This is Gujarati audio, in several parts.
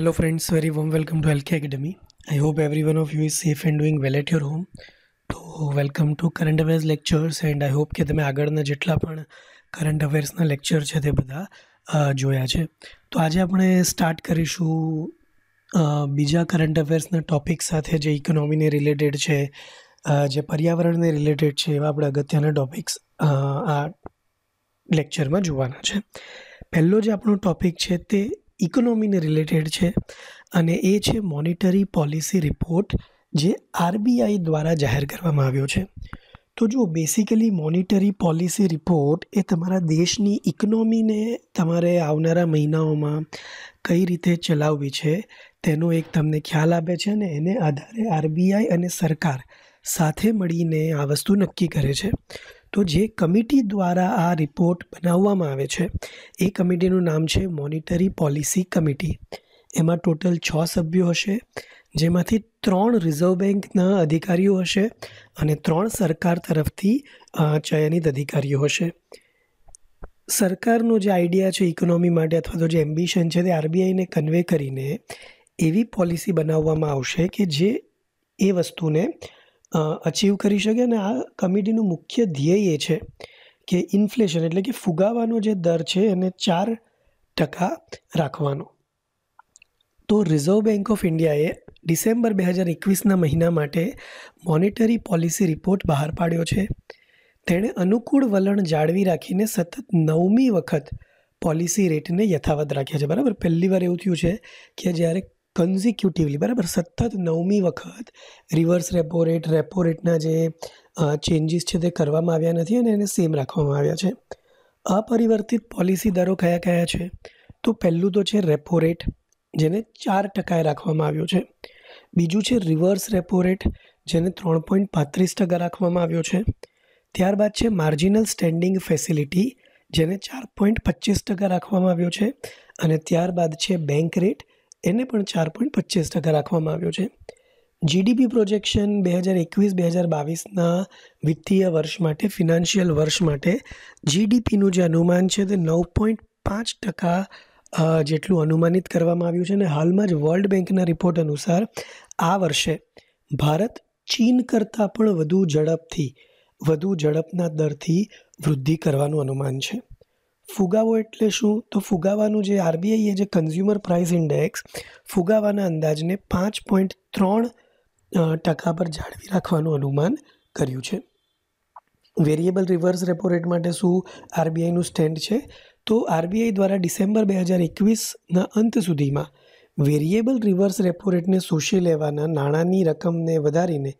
Hello friends very warm welcome to LK Academy. I hope every one of you is safe and doing well at your home. તો welcome to current affairs lectures and I hope કે તમે આગળના જેટલા પણ કરંટ અફેર્સના લેક્ચર છે તે બધા જોયા છે તો આજે આપણે સ્ટાર્ટ કરીશું બીજા કરંટ અફેર્સના ટોપિક સાથે જે ઇકોનોમીને રિલેટેડ છે જે પર્યાવરણને રિલેટેડ છે એવા આપણે અગત્યના ટોપિક્સ આ લેક્ચરમાં જોવાના છે પહેલો જે આપણો ટોપિક છે તે ઇકોનોમીને રિલેટેડ છે અને એ છે મોનિટરી પોલિસી રિપોર્ટ જે આરબીઆઈ દ્વારા જાહેર કરવામાં આવ્યો છે તો જો બેસિકલી મોનિટરી પોલિસી રિપોર્ટ એ તમારા દેશની ઇકોનોમીને તમારે આવનારા મહિનાઓમાં કઈ રીતે ચલાવવી છે તેનો એક તમને ખ્યાલ આપે છે અને એને આધારે આરબીઆઈ અને સરકાર સાથે મળીને આ વસ્તુ નક્કી કરે છે તો જે કમિટી દ્વારા આ રિપોર્ટ બનાવવામાં આવે છે એ કમિટીનું નામ છે મોનિટરી પોલિસી કમિટી એમાં ટોટલ છ સભ્યો હશે જેમાંથી ત્રણ રિઝર્વ બેન્કના અધિકારીઓ હશે અને ત્રણ સરકાર તરફથી ચયનિત અધિકારીઓ હશે સરકારનો જે આઈડિયા છે ઇકોનોમી માટે અથવા તો જે એમ્બિશન છે તે આરબીઆઈને કન્વે કરીને એવી પોલિસી બનાવવામાં આવશે કે જે એ વસ્તુને અચીવ કરી શકે અને આ કમિટીનું મુખ્ય ધ્યેય એ છે કે ઇન્ફ્લેશન એટલે કે ફુગાવાનો જે દર છે એને ચાર ટકા રાખવાનો તો રિઝર્વ બેન્ક ઓફ ઇન્ડિયાએ ડિસેમ્બર બે હજાર એકવીસના મહિના માટે મોનિટરી પોલિસી રિપોર્ટ બહાર પાડ્યો છે તેણે અનુકૂળ વલણ જાળવી રાખીને સતત નવમી વખત પોલિસી રેટને યથાવત રાખ્યા છે બરાબર પહેલી વાર એવું થયું છે કે જ્યારે કન્ઝિક્યુટિવલી બરાબર સતત નવમી વખત રિવર્સ રેપો રેટ રેપો રેટના જે ચેન્જીસ છે તે કરવામાં આવ્યા નથી અને એને સેમ રાખવામાં આવ્યા છે અપરિવર્તિત પોલિસી દરો કયા કયા છે તો પહેલું તો છે રેપો રેટ જેને ચાર ટકાએ રાખવામાં આવ્યો છે બીજું છે રિવર્સ રેપો રેટ જેને ત્રણ પોઈન્ટ પાંત્રીસ ટકા રાખવામાં આવ્યો છે ત્યારબાદ છે માર્જિનલ સ્ટેન્ડિંગ ફેસિલિટી જેને ચાર પોઈન્ટ પચીસ ટકા રાખવામાં આવ્યો છે અને ત્યારબાદ છે બેંક રેટ એને પણ ચાર પોઈન્ટ પચીસ ટકા રાખવામાં આવ્યો છે જીડીપી પ્રોજેક્શન બે હજાર એકવીસ બે હજાર બાવીસના વિત્તીય વર્ષ માટે ફિનાન્શિયલ વર્ષ માટે જીડીપીનું જે અનુમાન છે તે નવ પોઈન્ટ પાંચ ટકા જેટલું અનુમાનિત કરવામાં આવ્યું છે અને હાલમાં જ વર્લ્ડ બેંકના રિપોર્ટ અનુસાર આ વર્ષે ભારત ચીન કરતાં પણ વધુ ઝડપથી વધુ ઝડપના દરથી વૃદ્ધિ કરવાનું અનુમાન છે ફુગાવો એટલે શું તો ફુગાવાનું જે આરબીઆઈએ જે કન્ઝ્યુમર પ્રાઇસ ઇન્ડેક્સ ફુગાવાના અંદાજને પાંચ પોઈન્ટ ત્રણ ટકા પર જાળવી રાખવાનું અનુમાન કર્યું છે વેરિયેબલ રિવર્સ રેપો રેટ માટે શું આરબીઆઈનું સ્ટેન્ડ છે તો આરબીઆઈ દ્વારા ડિસેમ્બર બે હજાર એકવીસના અંત સુધીમાં વેરિયેબલ રિવર્સ રેપો રેટને શોષી લેવાના નાણાંની રકમને વધારીને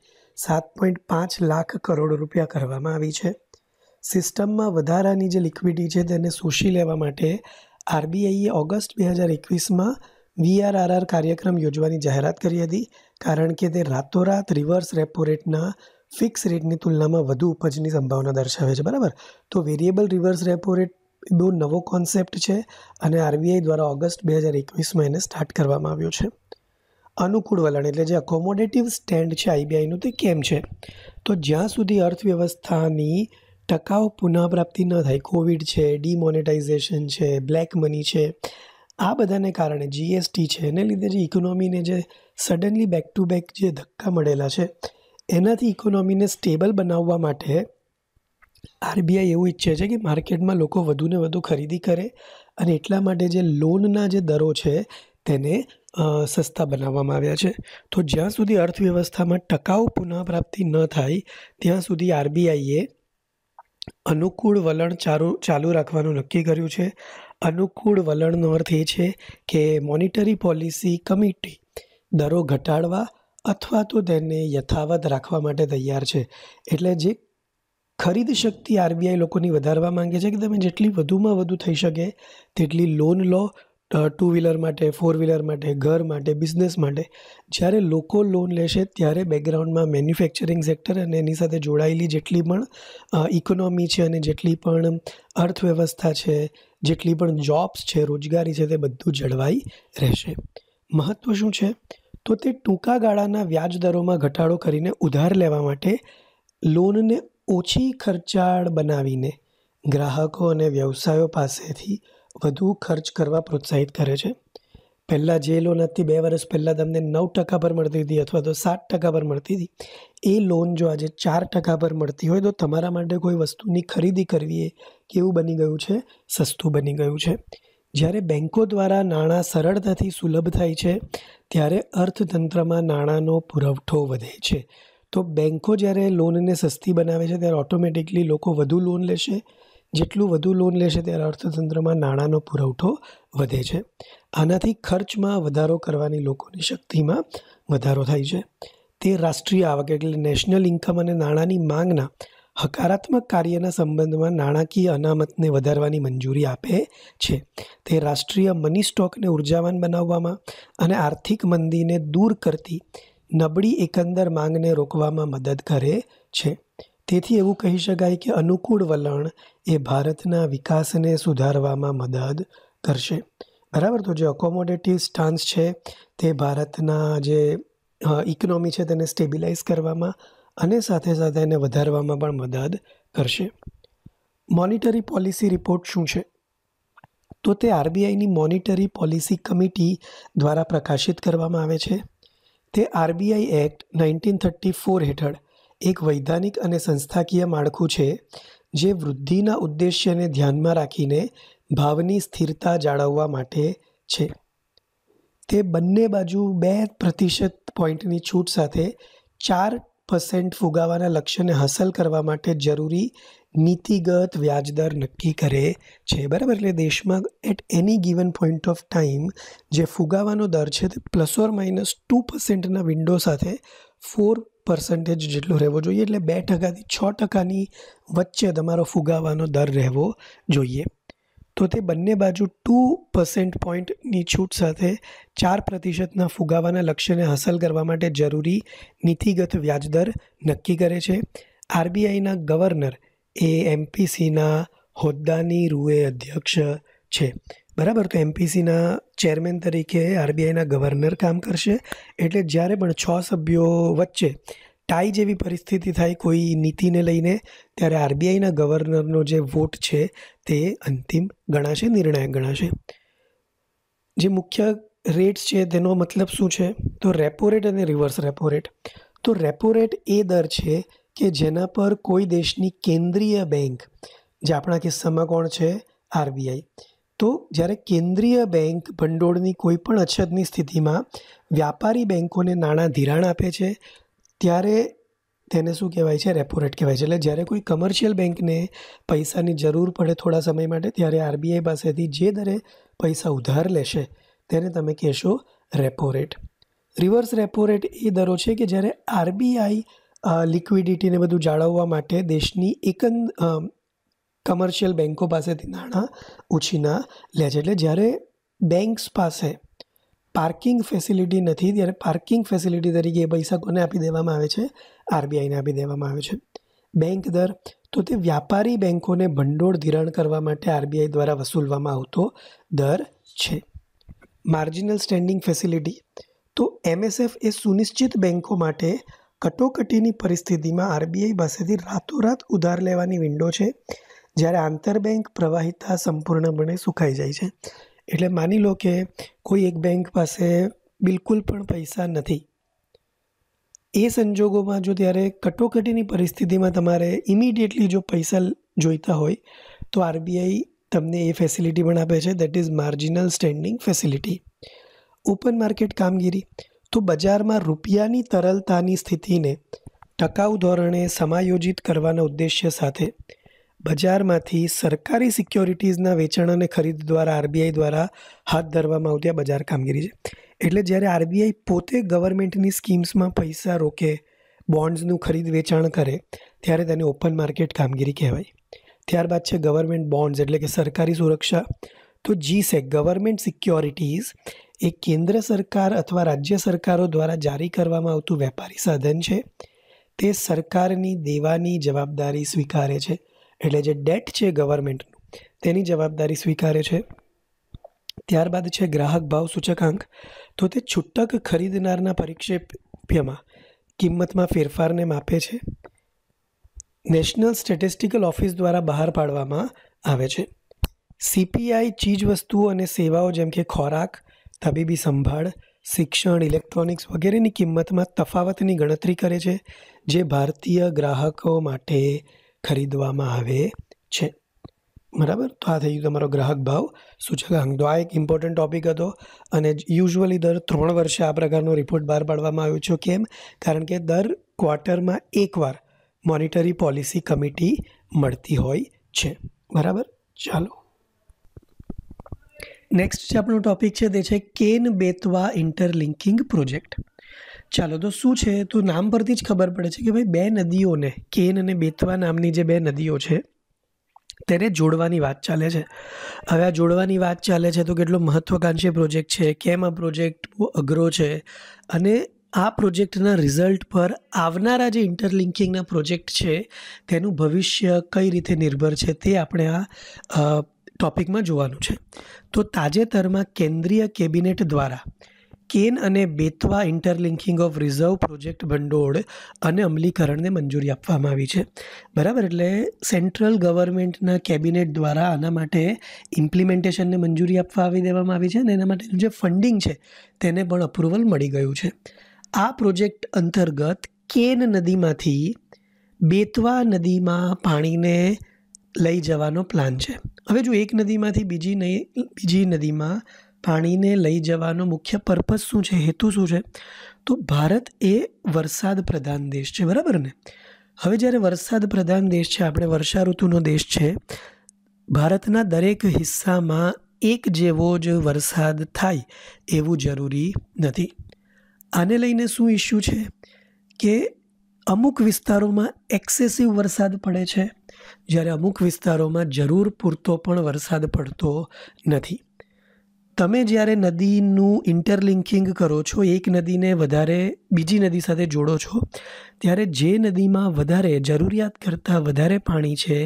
સાત પોઈન્ટ પાંચ લાખ કરોડ રૂપિયા કરવામાં આવી છે સિસ્ટમમાં વધારાની જે લિક્વિડિટી છે તેને શોષી લેવા માટે આરબીઆઈએ ઓગસ્ટ બે હજાર એકવીસમાં વીઆરઆરઆર કાર્યક્રમ યોજવાની જાહેરાત કરી હતી કારણ કે તે રાતોરાત રિવર્સ રેપો રેટના ફિક્સ રેટની તુલનામાં વધુ ઉપજની સંભાવના દર્શાવે છે બરાબર તો વેરિયેબલ રિવર્સ રેપો રેટ બહુ નવો કોન્સેપ્ટ છે અને આરબીઆઈ દ્વારા ઓગસ્ટ બે હજાર એકવીસમાં એને સ્ટાર્ટ કરવામાં આવ્યો છે અનુકૂળ વલણ એટલે જે અકોમોડેટિવ સ્ટેન્ડ છે આઈબીઆઈનું તે કેમ છે તો જ્યાં સુધી અર્થવ્યવસ્થાની ટકાઉ પુનઃપ્રાપ્તિ ન થાય કોવિડ છે ડિમોનેટાઇઝેશન છે બ્લેક મની છે આ બધાને કારણે જીએસટી છે એને લીધે જે ઇકોનોમીને જે સડનલી બેક ટુ બેક જે ધક્કા મળેલા છે એનાથી ઇકોનોમીને સ્ટેબલ બનાવવા માટે આરબીઆઈ એવું ઈચ્છે છે કે માર્કેટમાં લોકો વધુને વધુ ખરીદી કરે અને એટલા માટે જે લોનના જે દરો છે તેને સસ્તા બનાવવામાં આવ્યા છે તો જ્યાં સુધી અર્થવ્યવસ્થામાં ટકાઉ પુનઃપ્રાપ્તિ ન થાય ત્યાં સુધી આરબીઆઈએ અનુકૂળ વલણ ચાલુ ચાલુ રાખવાનું નક્કી કર્યું છે અનુકૂળ વલણનો અર્થ એ છે કે મોનિટરી પોલિસી કમિટી દરો ઘટાડવા અથવા તો તેને યથાવત રાખવા માટે તૈયાર છે એટલે જે ખરીદ શક્તિ આરબીઆઈ લોકોની વધારવા માંગે છે કે તમે જેટલી વધુમાં વધુ થઈ શકે તેટલી લોન લો ટુ વ્હીલર માટે ફોર વ્હીલર માટે ઘર માટે બિઝનેસ માટે જ્યારે લોકો લોન લેશે ત્યારે બેકગ્રાઉન્ડમાં મેન્યુફેક્ચરિંગ સેક્ટર અને એની સાથે જોડાયેલી જેટલી પણ ઇકોનોમી છે અને જેટલી પણ અર્થવ્યવસ્થા છે જેટલી પણ જોબ્સ છે રોજગારી છે તે બધું જળવાઈ રહેશે મહત્ત્વ શું છે તો તે ટૂંકા ગાળાના વ્યાજ દરોમાં ઘટાડો કરીને ઉધાર લેવા માટે લોનને ઓછી ખર્ચાળ બનાવીને ગ્રાહકો અને વ્યવસાયો પાસેથી વધુ ખર્ચ કરવા પ્રોત્સાહિત કરે છે પહેલાં જે લોન હતી બે વર્ષ પહેલાં તમને નવ ટકા પર મળતી હતી અથવા તો સાત ટકા પર મળતી હતી એ લોન જો આજે ચાર ટકા પર મળતી હોય તો તમારા માટે કોઈ વસ્તુની ખરીદી કરવી એ કેવું બની ગયું છે સસ્તું બની ગયું છે જ્યારે બેન્કો દ્વારા નાણાં સરળતાથી સુલભ થાય છે ત્યારે અર્થતંત્રમાં નાણાંનો પુરવઠો વધે છે તો બેન્કો જ્યારે લોનને સસ્તી બનાવે છે ત્યારે ઓટોમેટિકલી લોકો વધુ લોન લેશે જેટલું વધુ લોન લેશે ત્યારે અર્થતંત્રમાં નાણાંનો પુરવઠો વધે છે આનાથી ખર્ચમાં વધારો કરવાની લોકોની શક્તિમાં વધારો થાય છે તે રાષ્ટ્રીય આવક એટલે નેશનલ ઇન્કમ અને નાણાંની માંગના હકારાત્મક કાર્યના સંબંધમાં નાણાકીય અનામતને વધારવાની મંજૂરી આપે છે તે રાષ્ટ્રીય મની સ્ટોકને ઉર્જાવાન બનાવવામાં અને આર્થિક મંદીને દૂર કરતી નબળી એકંદર માંગને રોકવામાં મદદ કરે છે તેથી એવું કહી શકાય કે અનુકૂળ વલણ એ ભારતના વિકાસને સુધારવામાં મદદ કરશે બરાબર તો જે અકોમોડેટિવ સ્ટાન્સ છે તે ભારતના જે ઇકોનોમી છે તેને સ્ટેબિલાઇઝ કરવામાં અને સાથે સાથે એને વધારવામાં પણ મદદ કરશે મોનિટરી પોલિસી રિપોર્ટ શું છે તો તે આરબીઆઈની મોનિટરી પોલિસી કમિટી દ્વારા પ્રકાશિત કરવામાં આવે છે તે RBI act nineteen thirty four હેઠળ એક વૈધાનિક અને સંસ્થાકીય માળખું છે જે વૃદ્ધિના ઉદ્દેશ્યને ધ્યાનમાં રાખીને ભાવની સ્થિરતા જાળવવા માટે છે તે બંને બાજુ બે પ્રતિશત પોઈન્ટની છૂટ સાથે ચાર પર્સેન્ટ ફુગાવાના લક્ષ્યને હાંસલ કરવા માટે જરૂરી નીતિગત વ્યાજદર નક્કી કરે છે બરાબર એટલે દેશમાં at any given point of time જે ફુગાવાનો દર છે તે પ્લસ ઓર માઇનસ ટુ પર્સેન્ટના વિન્ડો સાથે ફોર પર્સન્ટેજ જેટલો રહેવો જોઈએ એટલે બે ટકાથી છ ટકાની વચ્ચે તમારો ફુગાવાનો દર રહેવો જોઈએ તો તે બંને બાજુ ટુ પર્સેન્ટ પોઈન્ટની છૂટ સાથે ચાર પ્રતિશતના ફુગાવાના લક્ષ્યને હાંસલ કરવા માટે જરૂરી નીતિગત વ્યાજદર નક્કી કરે છે આરબીઆઈના ગવર્નર એ એમપીસીના હોદ્દાની રૂએ અધ્યક્ષ છે બરાબર તો એમપીસીના ચેરમેન તરીકે આરબીઆઈના ગવર્નર કામ કરશે એટલે જ્યારે પણ છ સભ્યો વચ્ચે ટાઈ જેવી પરિસ્થિતિ થાય કોઈ નીતિને લઈને ત્યારે આરબીઆઈના ગવર્નરનો જે વોટ છે તે અંતિમ ગણાશે નિર્ણાયક ગણાશે જે મુખ્ય રેટ્સ છે તેનો મતલબ શું છે તો રેપો રેટ અને રિવર્સ રેપો રેટ તો રેપો રેટ એ દર છે કે જેના પર કોઈ દેશની કેન્દ્રીય બેંક જે આપણા કિસ્સામાં કોણ છે આરબીઆઈ તો જ્યારે કેન્દ્રીય બેંક ભંડોળની કોઈપણ અછતની સ્થિતિમાં વ્યાપારી બેન્કોને નાણાં ધિરાણ આપે છે ત્યારે તેને શું કહેવાય છે રેપો રેટ કહેવાય છે એટલે જ્યારે કોઈ કમર્શિયલ બેંકને પૈસાની જરૂર પડે થોડા સમય માટે ત્યારે આરબીઆઈ પાસેથી જે દરે પૈસા ઉધાર લેશે તેને તમે કહેશો repo rate reverse repo rate એ દરો છે કે જ્યારે આરબીઆઈ લિક્વિડિટીને બધું જાળવવા માટે દેશની એકંદ કમર્શિયલ બેન્કો પાસેથી નાણાં ઉછીના લે છે એટલે જ્યારે બેન્ક્સ પાસે પાર્કિંગ ફેસિલિટી નથી ત્યારે પાર્કિંગ ફેસિલિટી તરીકે એ પૈસા કોને આપી દેવામાં આવે છે આરબીઆઈને આપી દેવામાં આવે છે બેંક દર તો તે વ્યાપારી બેન્કોને ભંડોળ ધિરાણ કરવા માટે આરબીઆઈ દ્વારા વસૂલવામાં આવતો દર છે માર્જિનલ સ્ટેન્ડિંગ ફેસિલિટી તો એમએસએફ એ સુનિશ્ચિત બેન્કો માટે કટોકટીની પરિસ્થિતિમાં આરબીઆઈ પાસેથી રાતોરાત ઉધાર લેવાની વિન્ડો છે જ્યારે આંતરબેંક પ્રવાહિતા સંપૂર્ણપણે સુકાઈ જાય છે એટલે માની લો કે કોઈ એક બેંક પાસે બિલકુલ પણ પૈસા નથી એ સંજોગોમાં જો ત્યારે કટોકટીની પરિસ્થિતિમાં તમારે ઇમિડિયેટલી જો પૈસા જોઈતા હોય તો આરબીઆઈ તમને એ ફેસિલિટી પણ આપે છે that is marginal standing facility open market કામગીરી તો બજારમાં રૂપિયાની તરલતાની સ્થિતિને ટકાઉ ધોરણે સમાયોજિત કરવાના ઉદ્દેશ્ય સાથે બજારમાંથી સરકારી સિક્યોરિટીઝના વેચાણ અને ખરીદ દ્વારા આરબીઆઈ દ્વારા હાથ ધરવામાં આવતી આ બજાર કામગીરી છે એટલે જ્યારે આરબીઆઈ પોતે ગવર્મેન્ટની સ્કીમ્સમાં પૈસા રોકે બોન્ડ્સનું ખરીદ વેચાણ કરે ત્યારે તેને ઓપન માર્કેટ કામગીરી કહેવાય ત્યારબાદ છે ગવર્મેન્ટ બોન્ડ્સ એટલે કે સરકારી સુરક્ષા તો જી સે ગવર્મેન્ટ સિક્યોરિટીઝ એ કેન્દ્ર સરકાર અથવા રાજ્ય સરકારો દ્વારા જારી કરવામાં આવતું વેપારી સાધન છે તે સરકારની દેવાની જવાબદારી સ્વીકારે છે એટલે જે ડેટ છે ગવર્મેન્ટનું તેની જવાબદારી સ્વીકારે છે ત્યારબાદ છે ગ્રાહક ભાવ સૂચકાંક તો તે છૂટક ખરીદનારના પરિક્ષેપ્યમાં કિંમતમાં ફેરફારને માપે છે નેશનલ સ્ટેટિસ્ટિકલ ઓફિસ દ્વારા બહાર પાડવામાં આવે છે સીપીઆઈ ચીજવસ્તુઓ અને સેવાઓ જેમ કે ખોરાક તબીબી સંભાળ શિક્ષણ ઇલેક્ટ્રોનિક્સ વગેરેની કિંમતમાં તફાવતની ગણતરી કરે છે જે ભારતીય ગ્રાહકો માટે ખરીદવામાં આવે છે બરાબર તો આ થઈ ગયું તમારો ગ્રાહક ભાવ સૂચકાંક તો આ એક ઇમ્પોર્ટન્ટ ટોપિક હતો અને યુઝ્યુઅલી દર ત્રણ વર્ષે આ પ્રકારનો રિપોર્ટ બહાર પાડવામાં આવ્યો છે કેમ કારણ કે દર ક્વાર્ટરમાં એકવાર મોનિટરી પોલિસી કમિટી મળતી હોય છે બરાબર ચાલો નેક્સ્ટ જે આપણો ટોપિક છે તે છે કેન બેતવા ઇન્ટરલિંકિંગ પ્રોજેક્ટ ચાલો તો શું છે તો નામ પરથી જ ખબર પડે છે કે ભાઈ બે નદીઓને કેન અને બેથવા નામની જે બે નદીઓ છે તેને જોડવાની વાત ચાલે છે હવે આ જોડવાની વાત ચાલે છે તો કેટલો મહત્ત્વાકાંક્ષી પ્રોજેક્ટ છે કેમ આ પ્રોજેક્ટ બહુ અઘરો છે અને આ પ્રોજેક્ટના રિઝલ્ટ પર આવનારા જે ઇન્ટરલિંકિંગના પ્રોજેક્ટ છે તેનું ભવિષ્ય કઈ રીતે નિર્ભર છે તે આપણે આ ટોપિકમાં જોવાનું છે તો તાજેતરમાં કેન્દ્રીય કેબિનેટ દ્વારા કેન અને Betwa interlinking of reserve project ભંડોળ અને અમલીકરણને મંજૂરી આપવામાં આવી છે બરાબર એટલે સેન્ટ્રલ ગવર્મેન્ટના કેબિનેટ દ્વારા આના માટે ઇમ્પ્લિમેન્ટેશનને મંજૂરી આપવા આવી દેવામાં આવી છે અને એના માટેનું જે ફંડિંગ છે તેને પણ અપ્રુવલ મળી ગયું છે આ પ્રોજેક્ટ અંતર્ગત કેન નદીમાંથી બેતવા નદીમાં પાણીને લઈ જવાનો પ્લાન છે હવે જો એક નદીમાંથી બીજી નહીં બીજી નદીમાં પાણીને લઈ જવાનો મુખ્ય પર્પઝ શું છે હેતુ શું છે તો ભારત એ વરસાદ પ્રધાન દેશ છે બરાબર ને હવે જ્યારે વરસાદ પ્રધાન દેશ છે આપણે વર્ષા ઋતુનો દેશ છે ભારતના દરેક હિસ્સામાં એક જેવો જ વરસાદ થાય એવું જરૂરી નથી આને લઈને શું ઇસ્યુ છે કે અમુક વિસ્તારોમાં એક્સેસિવ વરસાદ પડે છે જ્યારે અમુક વિસ્તારોમાં જરૂર પૂરતો પણ વરસાદ પડતો નથી તમે જ્યારે નદીનું ઇન્ટરલિંકિંગ કરો છો એક નદીને વધારે બીજી નદી સાથે જોડો છો ત્યારે જે નદીમાં વધારે જરૂરિયાત કરતાં વધારે પાણી છે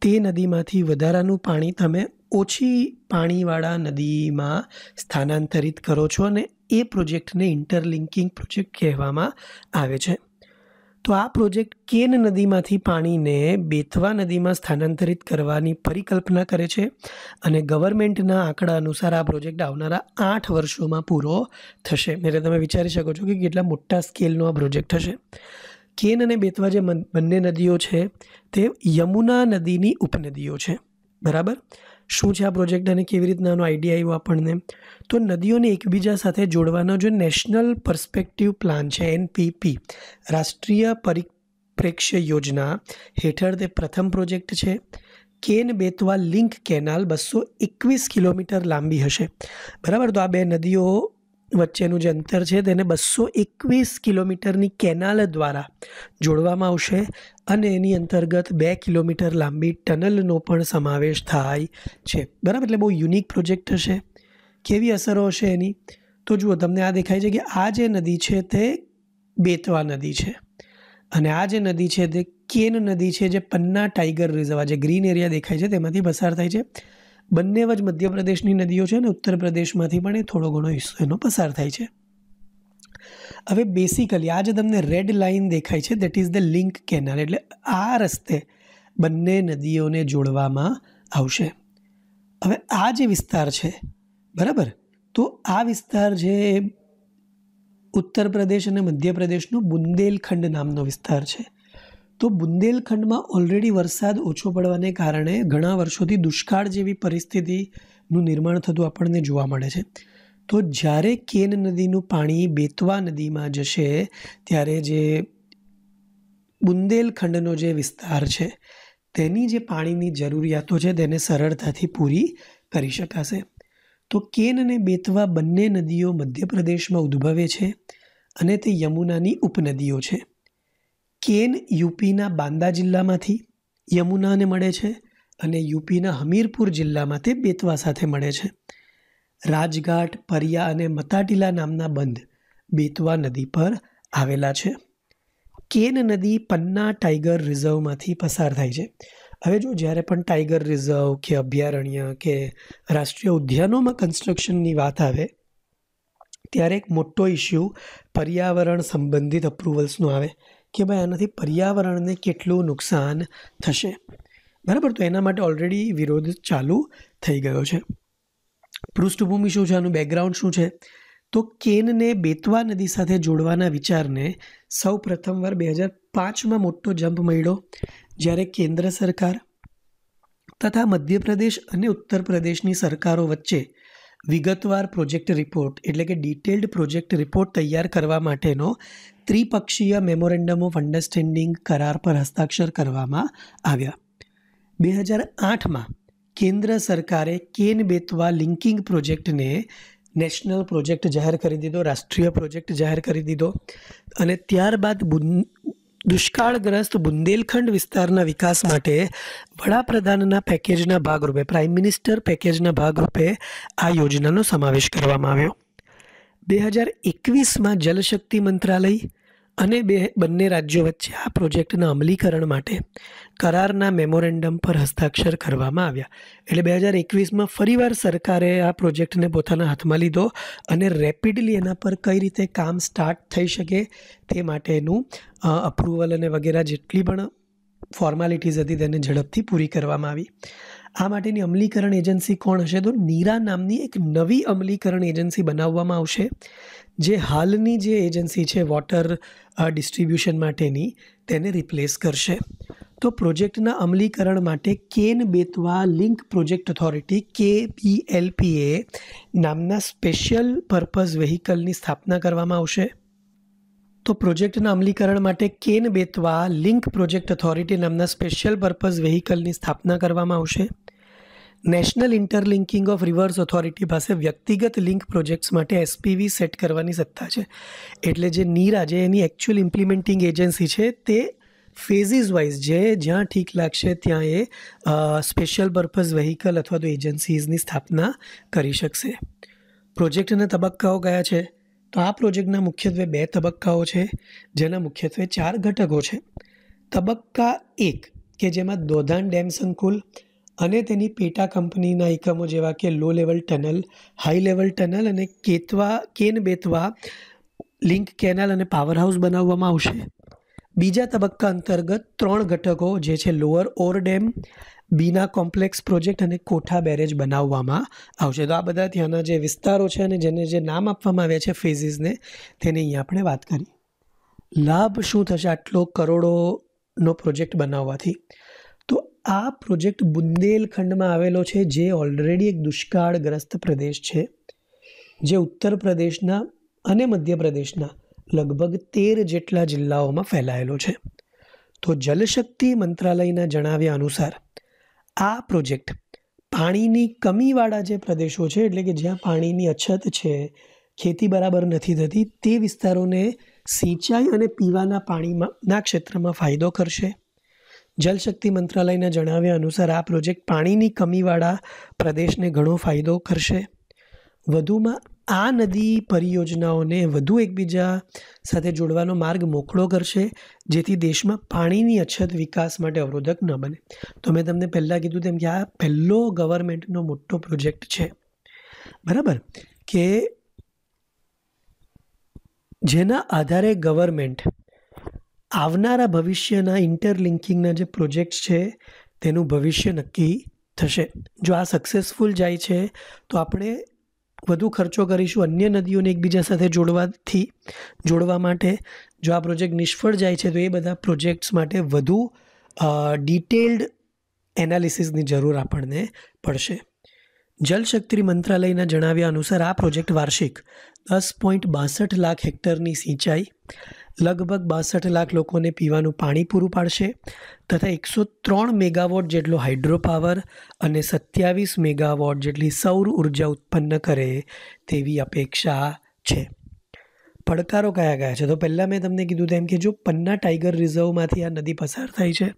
તે નદીમાંથી વધારાનું પાણી તમે ઓછી પાણીવાળા નદીમાં સ્થાનાંતરિત કરો છો અને એ પ્રોજેક્ટને ઇન્ટરલિંકિંગ પ્રોજેક્ટ કહેવામાં આવે છે તો આ પ્રોજેક્ટ કેન નદીમાંથી પાણીને બેથવા નદીમાં સ્થાનાંતરિત કરવાની પરિકલ્પના કરે છે અને ગવર્મેન્ટના આંકડા અનુસાર આ પ્રોજેક્ટ આવનારા આઠ વર્ષોમાં પૂરો થશે એટલે તમે વિચારી શકો છો કે કેટલા મોટા સ્કેલનો આ પ્રોજેક્ટ થશે કેન અને બેતવા જે બંને નદીઓ છે તે યમુના નદીની ઉપનદીઓ છે બરાબર શું છે આ પ્રોજેક્ટ અને કેવી રીતના આનો આઈડિયા આવ્યો આપણને તો નદીઓને એકબીજા સાથે જોડવાનો જે નેશનલ પર્સપેક્ટિવ પ્લાન છે એનપીપી રાષ્ટ્રીય પરિપ્રેક્ષ્ય યોજના હેઠળ તે પ્રથમ પ્રોજેક્ટ છે કેન બેતવા લિંક કેનાલ બસો એકવીસ કિલોમીટર લાંબી હશે બરાબર તો આ બે નદીઓ વચ્ચેનું જે અંતર છે તેને બસો એકવીસ કિલોમીટરની કેનાલ દ્વારા જોડવામાં આવશે અને એની અંતર્ગત બે કિલોમીટર લાંબી ટનલનો પણ સમાવેશ થાય છે બરાબર એટલે બહુ યુનિક પ્રોજેક્ટ હશે કેવી અસરો હશે એની તો જુઓ તમને આ દેખાય છે કે આ જે નદી છે તે બેતવા નદી છે અને આ જે નદી છે તે કેન નદી છે જે પન્ના ટાઈગર રિઝર્વ જે ગ્રીન એરિયા દેખાય છે તેમાંથી પસાર થાય છે બંને જ મધ્યપ્રદેશની નદીઓ છે ને ઉત્તર પ્રદેશમાંથી પણ એ થોડો ઘણો હિસ્સો એનો પસાર થાય છે હવે બેસિકલી આ જે તમને રેડ લાઇન દેખાય છે that is the link canal એટલે આ રસ્તે બંને નદીઓને જોડવામાં આવશે હવે આ જે વિસ્તાર છે બરાબર તો આ વિસ્તાર જે ઉત્તર પ્રદેશ અને મધ્યપ્રદેશનો બુંદેલખંડ નામનો વિસ્તાર છે તો બુંદેલખંડમાં ઓલરેડી વરસાદ ઓછો પડવાને કારણે ઘણા વર્ષોથી દુષ્કાળ જેવી પરિસ્થિતિનું નિર્માણ થતું આપણને જોવા મળે છે તો જ્યારે કેન નદીનું પાણી બેતવા નદીમાં જશે ત્યારે જે બુંદેલખંડનો જે વિસ્તાર છે તેની જે પાણીની જરૂરિયાતો છે તેને સરળતાથી પૂરી કરી શકાશે તો કેન અને બેતવા બંને નદીઓ મધ્યપ્રદેશમાં ઉદ્ભવે છે અને તે યમુનાની ઉપનદીઓ છે કેન યુપીના બાંદા જિલ્લામાંથી યમુનાને મળે છે અને યુપીના હમીરપુર જિલ્લામાં તે બેતવા સાથે મળે છે રાજઘાટ પરિયા અને મતાટીલા નામના બંધ બેતવા નદી પર આવેલા છે કેન નદી પન્ના ટાઈગર રિઝર્વમાંથી પસાર થાય છે હવે જો જ્યારે પણ ટાઈગર રિઝર્વ કે અભયારણ્ય કે રાષ્ટ્રીય ઉદ્યાનોમાં કન્સ્ટ્રક્શનની વાત આવે ત્યારે એક મોટો ઇશ્યુ પર્યાવરણ સંબંધિત અપ્રુવલ્સનો આવે કે ભાઈ આનાથી પર્યાવરણને કેટલું નુકસાન થશે બરાબર તો એના માટે ઓલરેડી વિરોધ ચાલુ થઈ ગયો છે પૃષ્ઠભૂમિ શું છે આનું બેકગ્રાઉન્ડ શું છે તો કેનને બેતવા નદી સાથે જોડવાના વિચારને સૌ પ્રથમવાર બે હજાર પાંચમાં મોટો જંપ મળ્યો જ્યારે કેન્દ્ર સરકાર તથા મધ્યપ્રદેશ અને ઉત્તર પ્રદેશની સરકારો વચ્ચે વિગતવાર પ્રોજેક્ટ રિપોર્ટ એટલે કે ડિટેલ્ડ પ્રોજેક્ટ રિપોર્ટ તૈયાર કરવા માટેનો ત્રિપક્ષીય મેમોરેન્ડમ ઓફ અન્ડરસ્ટેન્ડિંગ કરાર પર હસ્તાક્ષર કરવામાં આવ્યા બે હજાર આઠમાં કેન્દ્ર સરકારે કેન બેતવા લિંકિંગ પ્રોજેક્ટને નેશનલ પ્રોજેક્ટ જાહેર કરી દીધો રાષ્ટ્રીય પ્રોજેક્ટ જાહેર કરી દીધો અને ત્યારબાદ દુષ્કાળગ્રસ્ત બુંદેલખંડ વિસ્તારના વિકાસ માટે વડાપ્રધાનના પેકેજના ભાગરૂપે પ્રાઇમ મિનિસ્ટર પેકેજના ભાગરૂપે આ યોજનાનો સમાવેશ કરવામાં આવ્યો બે હજાર એકવીસમાં જલશક્તિ મંત્રાલય અને બે બંને રાજ્યો વચ્ચે આ પ્રોજેક્ટના અમલીકરણ માટે કરારના મેમોરેન્ડમ પર હસ્તાક્ષર કરવામાં આવ્યા એટલે બે હજાર એકવીસમાં ફરીવાર સરકારે આ પ્રોજેક્ટને પોતાના હાથમાં લીધો અને રેપિડલી એના પર કઈ રીતે કામ સ્ટાર્ટ થઈ શકે તે માટેનું અપ્રુવલ અને વગેરે જેટલી પણ ફોર્માલિટીઝ હતી તેને ઝડપથી પૂરી કરવામાં આવી આ માટેની અમલીકરણ એજન્સી કોણ હશે તો નીરા નામની એક નવી અમલીકરણ એજન્સી બનાવવામાં આવશે જે હાલની જે એજન્સી છે વોટર ડિસ્ટ્રીબ્યુશન માટેની તેને રિપ્લેસ કરશે તો પ્રોજેક્ટના અમલીકરણ માટે Ken Betwa link project authority KBLPA નામના સ્પેશિયલ પર્પઝ વેહિકલની સ્થાપના કરવામાં આવશે તો પ્રોજેક્ટના અમલીકરણ માટે Ken Betwa link project authority નામના સ્પેશિયલ પર્પઝ વેહિકલની સ્થાપના કરવામાં આવશે national interlinking of rivers authority પાસે વ્યક્તિગત લિંક પ્રોજેક્ટ્સ માટે એસપીવી સેટ કરવાની સત્તા છે એટલે જે નીરા જે એની એકચ્યુઅલ ઇમ્પ્લિમેન્ટિંગ એજન્સી છે તે ફેઝિસ વાઇઝ જે જ્યાં ઠીક લાગશે ત્યાં એ સ્પેશિયલ પર્પઝ વેહિકલ અથવા તો એજન્સીઝની સ્થાપના કરી શકશે પ્રોજેક્ટના તબક્કાઓ કયા છે તો આ પ્રોજેક્ટના મુખ્યત્વે બે તબક્કાઓ છે જેના મુખ્યત્વે ચાર ઘટકો છે તબક્કા એક કે જેમાં દોધાન ડેમ સંકુલ અને તેની પેટા કંપનીના એકમો જેવા કે low level tunnel high level tunnel અને કેતવા કેન બેતવા લિંક કેનાલ અને પાવર હાઉસ બનાવવામાં આવશે બીજા તબક્કા અંતર્ગત ત્રણ ઘટકો જે છે lower Orr dam Bina complex project અને કોઠા બેરેજ બનાવવામાં આવશે તો આ બધા ત્યાંના જે વિસ્તારો છે અને જેને જે નામ આપવામાં આવ્યા છે ફેઝીસને તેની અહીં આપણે વાત કરી લાભ શું થશે આટલો કરોડોનો પ્રોજેક્ટ બનાવવાથી આ પ્રોજેક્ટ બુંદેલખંડમાં આવેલો છે જે ઓલરેડી એક દુષ્કાળગ્રસ્ત પ્રદેશ છે જે ઉત્તર પ્રદેશના અને મધ્યપ્રદેશના લગભગ તેર જેટલા જિલ્લાઓમાં ફેલાયેલો છે તો જલશક્તિ મંત્રાલયના જણાવ્યા અનુસાર આ પ્રોજેક્ટ પાણીની કમીવાળા જે પ્રદેશો છે એટલે કે જ્યાં પાણીની અછત છે ખેતી બરાબર નથી થતી તે વિસ્તારોને સિંચાઈ અને પીવાના પાણીમાં ના ક્ષેત્રમાં ફાયદો કરશે જલશક્તિ મંત્રાલયના જણાવ્યા અનુસાર આ પ્રોજેક્ટ પાણીની કમીવાળા પ્રદેશને ઘણો ફાયદો કરશે વધુમાં આ નદી પરિયોજનાઓને વધુ એકબીજા સાથે જોડવાનો માર્ગ મોકળો કરશે જેથી દેશમાં પાણીની અછત વિકાસ માટે અવરોધક ન બને તો મેં તમને પહેલાં કીધું તેમ કે આ પહેલો ગવર્મેન્ટનો મોટો પ્રોજેક્ટ છે બરાબર કે જેના આધારે ગવર્મેન્ટ આવનારા ભવિષ્યના ઇન્ટરલિંકિંગના જે પ્રોજેક્ટ્સ છે તેનું ભવિષ્ય નક્કી થશે જો આ સક્સેસફુલ જાય છે તો આપણે વધુ ખર્ચો કરીશું અન્ય નદીઓને એકબીજા સાથે જોડવાથી જોડવા માટે જો આ પ્રોજેક્ટ નિષ્ફળ જાય છે તો એ બધા પ્રોજેક્ટ્સ માટે વધુ ડિટેલ્ડ એનાલિસિસની જરૂર આપણને પડશે જલશક્તિ મંત્રાલયના જણાવ્યા અનુસાર આ પ્રોજેક્ટ વાર્ષિક દસ પોઈન્ટ બાસઠ લાખ હેક્ટરની સિંચાઈ લગભગ બાસઠ લાખ લોકોને પીવાનું પાણી પૂરું પાડશે તથા એકસો ત્રણ મેગાવોટ જેટલો હાઇડ્રો પાવર અને સત્યાવીસ મેગાવોટ જેટલી સૌર ઉર્જા ઉત્પન્ન કરે તેવી અપેક્ષા છે પડકારો કયા કયા છે તો પહેલાં મેં તમને કીધું તેમ કે જો પન્ના ટાઈગર રિઝર્વમાંથી આ નદી પસાર થાય છે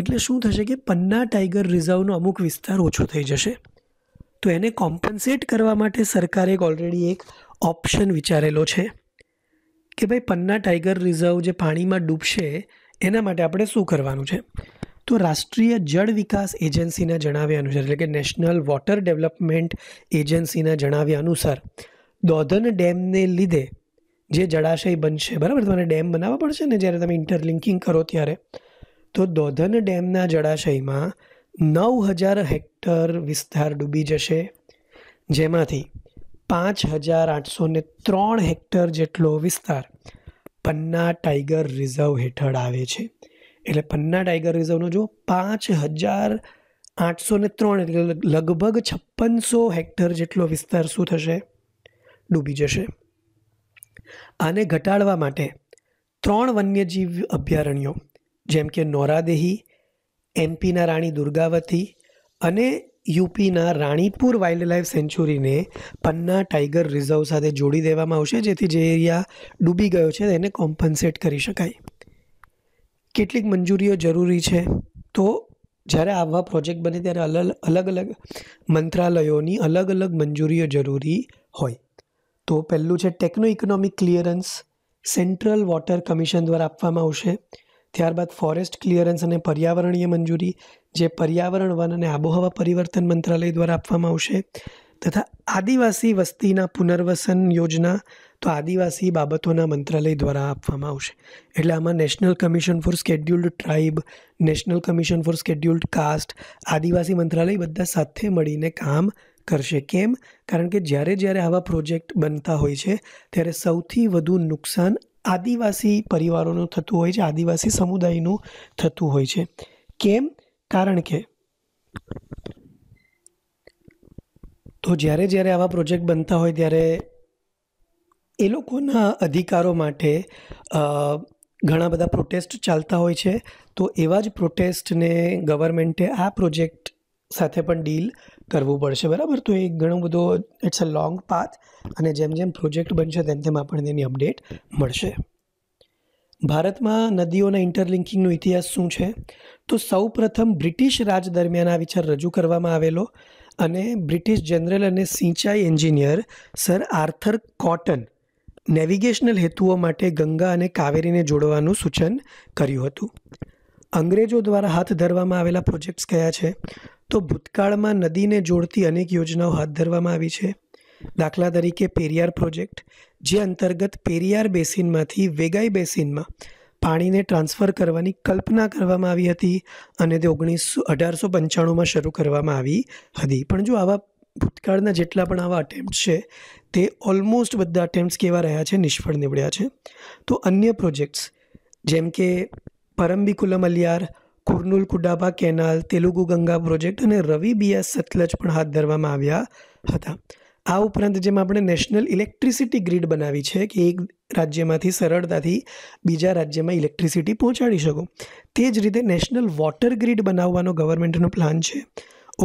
એટલે શું થશે કે પન્ના ટાઈગર રિઝર્વનો અમુક વિસ્તાર ઓછો થઈ જશે તો એને કોમ્પન્સેટ કરવા માટે સરકારે એક ઓલરેડી એક ઓપ્શન વિચારેલો છે કે ભાઈ પન્ના ટાઈગર રિઝર્વ જે પાણીમાં ડૂબશે એના માટે આપણે શું કરવાનું છે તો રાષ્ટ્રીય જળ વિકાસ એજન્સીના જણાવ્યા અનુસાર એટલે કે નેશનલ વોટર ડેવલપમેન્ટ એજન્સીના જણાવ્યા અનુસાર દોધન ડેમને લીધે જે જળાશય બનશે બરાબર તમારે ડેમ બનાવવા પડશે ને જ્યારે તમે ઇન્ટરલિંકિંગ કરો ત્યારે તો દોધન ડેમના જળાશયમાં નવ હજાર હેક્ટર વિસ્તાર ડૂબી જશે જેમાંથી પાંચ હજાર આઠસો ને ત્રણ હેક્ટર જેટલો વિસ્તાર પન્ના ટાઈગર રિઝર્વ હેઠળ આવે છે એટલે પન્ના ટાઈગર રિઝર્વનો જો પાંચ હજાર આઠસો ને ત્રણ એટલે લગભગ છપ્પનસો હેક્ટર જેટલો વિસ્તાર શું થશે ડૂબી જશે આને ઘટાડવા માટે ત્રણ વન્યજીવ અભયારણ્યો જેમ કે નોરાદેહી એમપીના રાણી દુર્ગાવતી અને યુપીના રાણીપુર વાઇલ્ડ લાઇફ સેન્ચ્યુરીને પન્ના ટાઈગર રિઝર્વ સાથે જોડી દેવામાં આવશે જેથી જે એરિયા ડૂબી ગયો છે તેને કોમ્પન્સેટ કરી શકાય કેટલીક મંજૂરીઓ જરૂરી છે તો જ્યારે આવા પ્રોજેક્ટ બને ત્યારે અલગ અલગ અલગ મંત્રાલયોની અલગ અલગ મંજૂરીઓ જરૂરી હોય તો પહેલું છે techno economic clearance central water commission દ્વારા આપવામાં આવશે ત્યારબાદ ફોરેસ્ટ ક્લિયરન્સ અને પર્યાવરણીય મંજૂરી જે પર્યાવરણ વન અને આબોહવા પરિવર્તન મંત્રાલય દ્વારા આપવામાં આવશે તથા આદિવાસી વસ્તીના પુનર્વસન યોજના તો આદિવાસી બાબતોના મંત્રાલય દ્વારા આપવામાં આવશે એટલે આમાં national commission for scheduled tribe national commission for scheduled caste આદિવાસી મંત્રાલય બધા સાથે મળીને કામ કરશે કેમ કારણ કે જ્યારે જ્યારે આવા પ્રોજેક્ટ બનતા હોય છે ત્યારે સૌથી વધુ નુકસાન આદિવાસી પરિવારોનું થતું હોય છે આદિવાસી સમુદાયનું થતું હોય છે કેમ કારણ કે તો જ્યારે જ્યારે આવા પ્રોજેક્ટ બનતા હોય ત્યારે એ લોકોના અધિકારો માટે ઘણા બધા પ્રોટેસ્ટ ચાલતા હોય છે તો એવા જ પ્રોટેસ્ટને ગવર્મેન્ટે આ પ્રોજેક્ટ સાથે પણ ડીલ કરવું પડશે બરાબર તો એ ઘણો બધો ઇટ્સ અ લોંગ પાથ અને જેમ જેમ પ્રોજેક્ટ બનશે તેમ તેમ આપણને એની અપડેટ મળશે ભારતમાં નદીઓના ઇન્ટરલિંકિંગનો ઇતિહાસ શું છે તો સૌ પ્રથમ બ્રિટિશ રાજ દરમિયાન આ વિચાર રજૂ કરવામાં આવેલો અને બ્રિટિશ જનરલ અને સિંચાઈ engineer sir Arthur Cotton navigational હેતુઓ માટે ગંગા અને કાવેરીને જોડવાનું સૂચન કર્યું હતું અંગ્રેજો દ્વારા હાથ ધરવામાં આવેલા પ્રોજેક્ટ્સ કયા છે તો ભૂતકાળમાં નદીને જોડતી અનેક યોજનાઓ હાથ ધરવામાં આવી છે દાખલા તરીકે પેરિયાર પ્રોજેક્ટ જે અંતર્ગત પેરિયાર બેસિનમાંથી વેગાઈ બેસિનમાં પાણીને ટ્રાન્સફર કરવાની કલ્પના કરવામાં આવી હતી અને તે ઓગણીસો અઢારસો પંચાણુંમાં શરૂ કરવામાં આવી હતી પણ જો આવા ભૂતકાળના જેટલા પણ આવા અટેમ્પ્ટ છે તે ઓલમોસ્ટ બધા અટેમ્પ્ટ કેવા રહ્યા છે નિષ્ફળ નીવડ્યા છે તો અન્ય પ્રોજેક્ટ્સ જેમ કે પરમ્બિકુલમ અલિયાર કુર્નુલ કુડાબા કેનાલ તેલુગુ ગંગા પ્રોજેક્ટ અને રવિ બિયાસ સતલજ પણ હાથ ધરવામાં આવ્યા હતા આ ઉપરાંત જેમ આપણે નેશનલ ઇલેક્ટ્રિસિટી ગ્રીડ બનાવી છે કે એક રાજ્યમાંથી સરળતાથી બીજા રાજ્યમાં ઇલેક્ટ્રિસિટી પહોંચાડી શકો તે જ રીતે નેશનલ વોટર ગ્રીડ બનાવવાનો ગવર્મેન્ટનો પ્લાન છે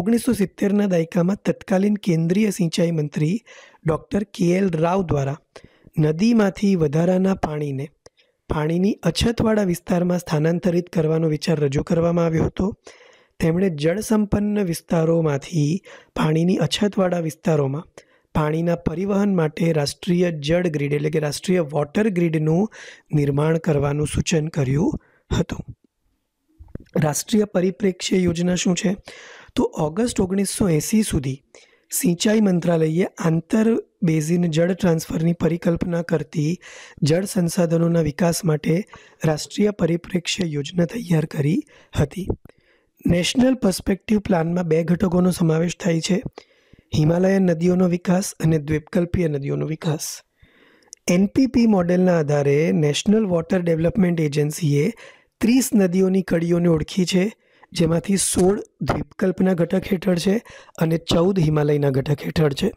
ઓગણીસો સિત્તેરના દાયકામાં તત્કાલીન કેન્દ્રીય સિંચાઈ મંત્રી ડૉક્ટર કે એલ રાવ દ્વારા નદીમાંથી વધારાના પાણીને પાણીની અછતવાળા વિસ્તારમાં સ્થાનાંતરિત કરવાનો વિચાર રજૂ કરવામાં આવ્યો હતો તેમણે જળસંપન્ન વિસ્તારોમાંથી પાણીની અછતવાળા વિસ્તારોમાં પાણીના પરિવહન માટે રાષ્ટ્રીય જળ ગ્રીડ એટલે કે રાષ્ટ્રીય વોટર ગ્રીડનું નિર્માણ કરવાનું સૂચન કર્યું હતું રાષ્ટ્રીય પરિપ્રેક્ષ્ય યોજના શું છે તો ઓગસ્ટ ઓગણીસો એંસી સુધી સિંચાઈ મંત્રાલયે આંતર બેઝિન જળ ટ્રાન્સફરની પરિકલ્પના કરતી જળ સંસાધનોના વિકાસ માટે રાષ્ટ્રીય પરિપ્રેક્ષ્ય યોજના તૈયાર કરી હતી નેશનલ પર્સપેક્ટિવ પ્લાનમાં બે ઘટકોનો સમાવેશ થાય છે હિમાલયન નદીઓનો વિકાસ અને દ્વીપકલ્પીય નદીઓનો વિકાસ એનપીપી મોડેલના આધારે નેશનલ વોટર ડેવલપમેન્ટ એજન્સીએ ત્રીસ નદીઓની કડીઓને ઓળખી છે જેમાંથી સોળ દ્વીપકલ્પના ઘટક હેઠળ છે અને ચૌદ હિમાલયના ઘટક હેઠળ છે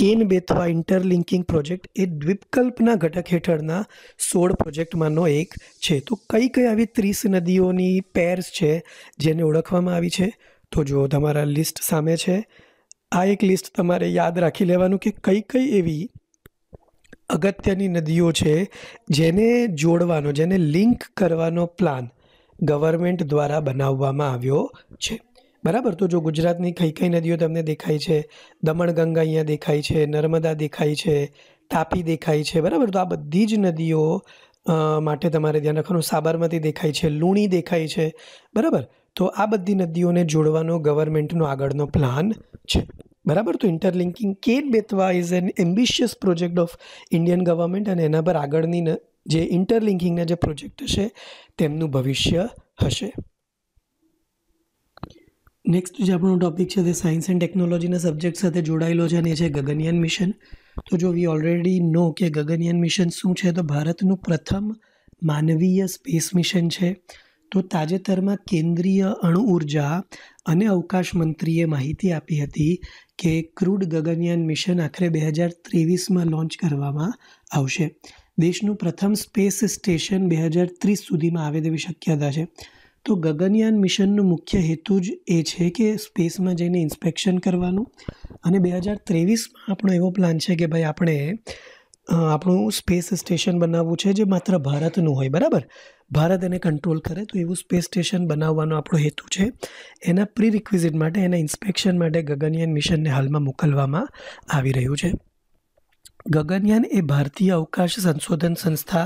કેન બેથવા ઇન્ટરલિંકિંગ પ્રોજેક્ટ એ દ્વીપકલ્પના ઘટક હેઠળના સોળ પ્રોજેક્ટમાંનો એક છે તો કઈ કઈ આવી ત્રીસ નદીઓની પેર્સ છે જેને ઓળખવામાં આવી છે તો જો તમારા લિસ્ટ સામે છે આ એક લિસ્ટ તમારે યાદ રાખી લેવાનું કે કઈ કઈ એવી અગત્યની નદીઓ છે જેને જોડવાનો જેને લિંક કરવાનો પ્લાન ગવર્મેન્ટ દ્વારા બનાવવામાં આવ્યો છે બરાબર તો જો ગુજરાતની કઈ કઈ નદીઓ તમને દેખાય છે દમણગંગા અહીંયા દેખાય છે નર્મદા દેખાય છે તાપી દેખાય છે બરાબર તો આ બધી જ નદીઓ માટે તમારે ધ્યાન રાખવાનું સાબરમતી દેખાય છે લૂણી દેખાય છે બરાબર તો આ બધી નદીઓને જોડવાનો ગવર્મેન્ટનો આગળનો પ્લાન છે બરાબર તો interlinking Ken Betwa is an ambitious project of Indian government અને એના પર આગળની જે ઇન્ટરલિંકિંગના જે પ્રોજેક્ટ હશે તેમનું ભવિષ્ય હશે નેક્સ્ટ જે આપણો ટોપિક છે તે સાયન્સ એન્ડ ટેકનોલોજીના સબ્જેક્ટ સાથે જોડાયેલો છે અને એ છે ગગનયાન મિશન તો જો વી ઓલરેડી નો કે ગગનયાન મિશન શું છે તો ભારતનું પ્રથમ માનવીય સ્પેસ મિશન છે તો તાજેતરમાં કેન્દ્રીય અણુ ઉર્જા અને અવકાશ મંત્રીએ માહિતી આપી હતી કે ક્રૂડ ગગનયાન મિશન આખરે બે હજાર ત્રેવીસમાં લોન્ચ કરવામાં આવશે દેશનું પ્રથમ સ્પેસ સ્ટેશન બે હજાર ત્રીસ સુધીમાં આવે તેવી શક્યતા છે તો ગગનયાન મિશનનો મુખ્ય હેતુ જ એ છે કે સ્પેસમાં જઈને ઇન્સ્પેક્શન કરવાનું અને બે હજાર ત્રેવીસમાં આપણો એવો પ્લાન છે કે ભાઈ આપણે આપણું સ્પેસ સ્ટેશન બનાવવું છે જે માત્ર ભારતનું હોય બરાબર ભારત એને કંટ્રોલ કરે તો એવું સ્પેસ સ્ટેશન બનાવવાનો આપણો હેતુ છે એના પ્રી રિક્વિઝિટ માટે એના ઇન્સ્પેક્શન માટે ગગનયાન મિશનને હાલમાં મોકલવામાં આવી રહ્યું છે ગગનયાન એ ભારતીય અવકાશ સંશોધન સંસ્થા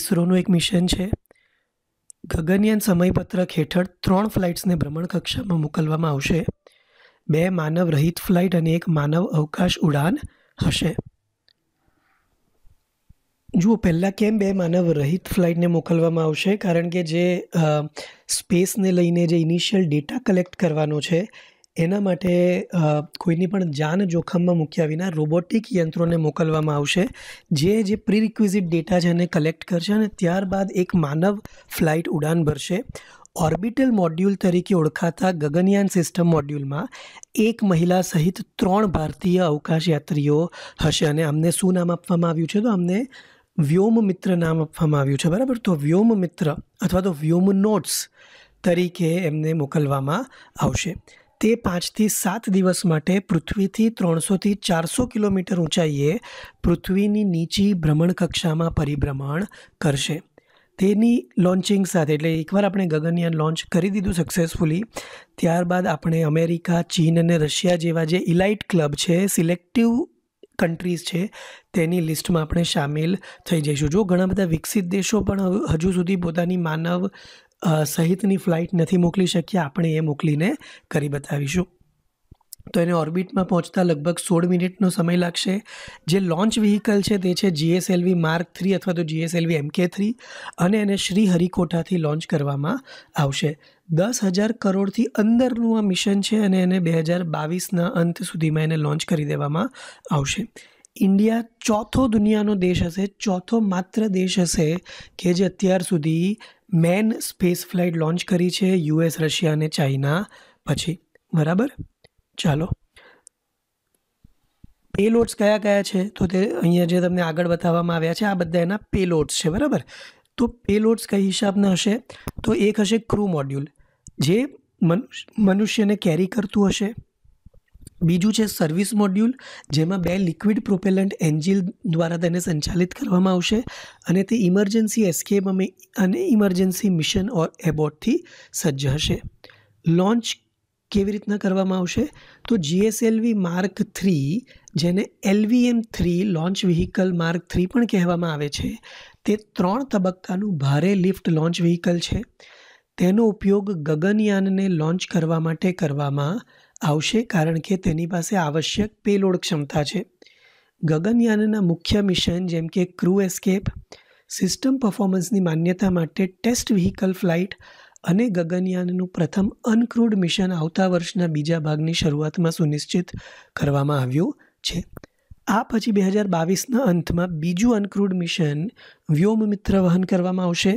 ઇસરોનું એક મિશન છે ગગનયાન સમયપત્રક હેઠળ ત્રણ ફ્લાઇટ્સને ભ્રમણ કક્ષામાં મોકલવામાં આવશે બે માનવ રહિત ફ્લાઇટ અને એક માનવ અવકાશ ઉડાન હશે જુઓ પહેલાં કેમ બે માનવ રહિત ફ્લાઇટને મોકલવામાં આવશે કારણ કે જે સ્પેસને લઈને જે ઇનિશિયલ ડેટા કલેક્ટ કરવાનો છે એના માટે કોઈની પણ જાન જોખમમાં મૂક્યા વિના રોબોટિક યંત્રોને મોકલવામાં આવશે જે જે પ્રિરિક્વિઝિટ ડેટા છે એને કલેક્ટ કરશે અને ત્યારબાદ એક માનવ ફ્લાઇટ ઉડાન ભરશે ઓર્બિટલ મોડ્યુલ તરીકે ઓળખાતા ગગનયાન સિસ્ટમ મોડ્યુલમાં એક મહિલા સહિત ત્રણ ભારતીય અવકાશયાત્રીઓ હશે અને અમને શું નામ આપવામાં આવ્યું છે તો અમને વ્યોમ મિત્ર નામ આપવામાં આવ્યું છે બરાબર તો વ્યોમ મિત્ર અથવા તો વ્યોમ નોટ્સ તરીકે એમને મોકલવામાં આવશે તે પાંચથી સાત દિવસ માટે પૃથ્વીથી ત્રણસોથી ચારસો કિલોમીટર ઊંચાઈએ પૃથ્વીની નીચી ભ્રમણ કક્ષામાં પરિભ્રમણ કરશે તેની લોન્ચિંગ સાથે એટલે એકવાર આપણે ગગનયાન લોન્ચ કરી દીધું સક્સેસફુલી ત્યારબાદ આપણે અમેરિકા ચીન અને રશિયા જેવા જે ઇલાઇટ ક્લબ છે સિલેક્ટિવ કન્ટ્રીઝ છે તેની લિસ્ટમાં આપણે સામેલ થઈ જઈશું જો ઘણા બધા વિકસિત દેશો પણ હજુ સુધી પોતાની માનવ સહિતની ફ્લાઇટ નથી મોકલી શક્યા આપણે એ મોકલીને કરી બતાવીશું તો એને ઓર્બિટમાં પહોંચતા લગભગ સોળ મિનિટનો સમય લાગશે જે લોન્ચ વ્હીકલ છે તે છે જીએસએલવી માર્ક થ્રી અથવા તો જીએસએલવી એમકે થ્રી અને એને શ્રી હરિકોટાથી લોન્ચ કરવામાં આવશે દસ હજાર કરોડથી અંદરનું આ મિશન છે અને એને બે હજાર બાવીસના અંત સુધીમાં એને લોન્ચ કરી દેવામાં આવશે ઇન્ડિયા ચોથો દુનિયાનો દેશ હશે ચોથો માત્ર દેશ હશે કે જે અત્યાર સુધી મેન સ્પેસ ફ્લાઇટ લોન્ચ કરી છે યુએસ રશિયા અને ચાઇના પછી બરાબર ચાલો પેલોડ્સ કયા કયા છે તો તે અહીંયા જે તમને આગળ બતાવવામાં આવ્યા છે આ બધા એના પેલોડ્સ છે બરાબર તો પેલોડ્સ કઈ હિસાબના હશે તો એક હશે ક્રૂ મોડ્યુલ જે મનુષ્યને કેરી કરતું હશે બીજું છે સર્વિસ મોડ્યુલ જેમાં બે લિક્વિડ પ્રોપેલન્ટ એન્જિન દ્વારા તેને સંચાલિત કરવામાં આવશે અને તે ઇમરજન્સી એસ્કેપ અમે અને ઇમરજન્સી મિશન ઓર એબોટથી સજ્જ હશે લોન્ચ કેવી રીતના કરવામાં આવશે તો જીએસએલવી માર્ક થ્રી જેને LVM three launch vehicle mark three પણ કહેવામાં આવે છે તે ત્રણ તબક્કાનું ભારે લિફ્ટ લોન્ચ વ્હીકલ છે તેનો ઉપયોગ ગગનયાનને લોન્ચ કરવા માટે કરવામાં આવશે કારણ કે તેની પાસે આવશ્યક પેલોડ ક્ષમતા છે ગગનયાનના મુખ્ય મિશન જેમ કે ક્રૂ એસ્કેપ સિસ્ટમ પરફોર્મન્સની માન્યતા માટે ટેસ્ટ વ્હીકલ ફ્લાઇટ અને ગગનયાનનું પ્રથમ અનક્રૂડ મિશન આવતા વર્ષના બીજા ભાગની શરૂઆતમાં સુનિશ્ચિત કરવામાં આવ્યું છે આ પછી બે હજાર બાવીસના અંતમાં બીજું અનક્રૂડ મિશન વ્યોમ મિત્ર વહન કરવામાં આવશે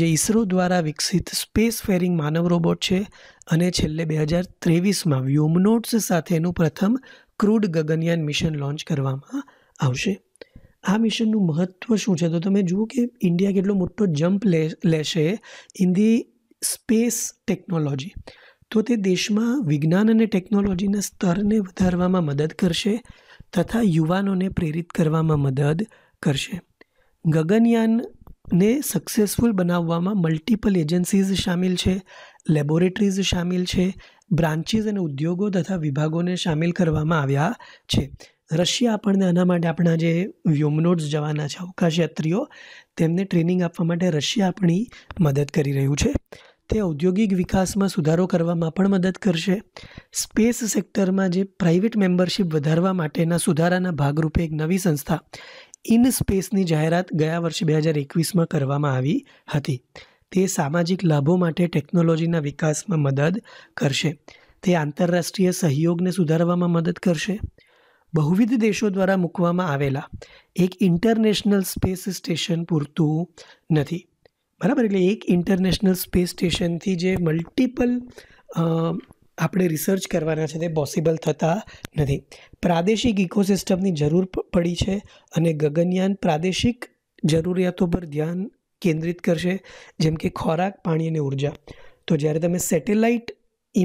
જે ઇસરો દ્વારા વિકસિત સ્પેસ ફેરિંગ માનવ રોબોટ છે અને છેલ્લે બે હજાર ત્રેવીસમાં વ્યોમનોટ્સ સાથેનું પ્રથમ ક્રૂડ ગગનયાન મિશન લોન્ચ કરવામાં આવશે આ મિશનનું મહત્ત્વ શું છે તો તમે જુઓ કે ઇન્ડિયા કેટલો મોટો જમ્પ લે લેશે ઇન ધી સ્પેસ ટેકનોલોજી તો તે દેશમાં વિજ્ઞાન અને ટેકનોલોજીના સ્તરને વધારવામાં મદદ કરશે તથા યુવાનોને પ્રેરિત કરવામાં મદદ કરશે ગગનયાનને સક્સેસફુલ બનાવવામાં મલ્ટિપલ એજન્સીઝ સામેલ છે લેબોરેટરીઝ સામેલ છે બ્રાન્ચીસ અને ઉદ્યોગો તથા વિભાગોને સામેલ કરવામાં આવ્યા છે રશિયા આપણને આના માટે આપણા જે વ્યોમનોટ્સ જવાના છે અવકાશયાત્રીઓ તેમને ટ્રેનિંગ આપવા માટે રશિયા આપણી મદદ કરી રહ્યું છે તે ઔદ્યોગિક વિકાસમાં સુધારો કરવામાં પણ મદદ કરશે સ્પેસ સેક્ટરમાં જે પ્રાઇવેટ મેમ્બરશિપ વધારવા માટેના સુધારાના ભાગરૂપે એક નવી સંસ્થા ઇન સ્પેસની જાહેરાત ગયા વર્ષે બે હજાર એકવીસમાં કરવામાં આવી હતી તે સામાજિક લાભો માટે ટેકનોલોજીના વિકાસમાં મદદ કરશે તે આંતરરાષ્ટ્રીય સહયોગને સુધારવામાં મદદ કરશે બહુવિધ દેશો દ્વારા મૂકવામાં આવેલા એક ઇન્ટરનેશનલ સ્પેસ સ્ટેશન પૂરતું નથી બરાબર એટલે એક ઇન્ટરનેશનલ સ્પેસ સ્ટેશનથી જે મલ્ટિપલ આપણે રિસર્ચ કરવાના છે તે પોસિબલ થતા નથી પ્રાદેશિક ઇકોસિસ્ટમની જરૂર પડી છે અને ગગનયાન પ્રાદેશિક જરૂરિયાતો પર ધ્યાન કેન્દ્રિત કરશે જેમ કે ખોરાક પાણી અને ઉર્જા તો જ્યારે તમે સેટેલાઇટ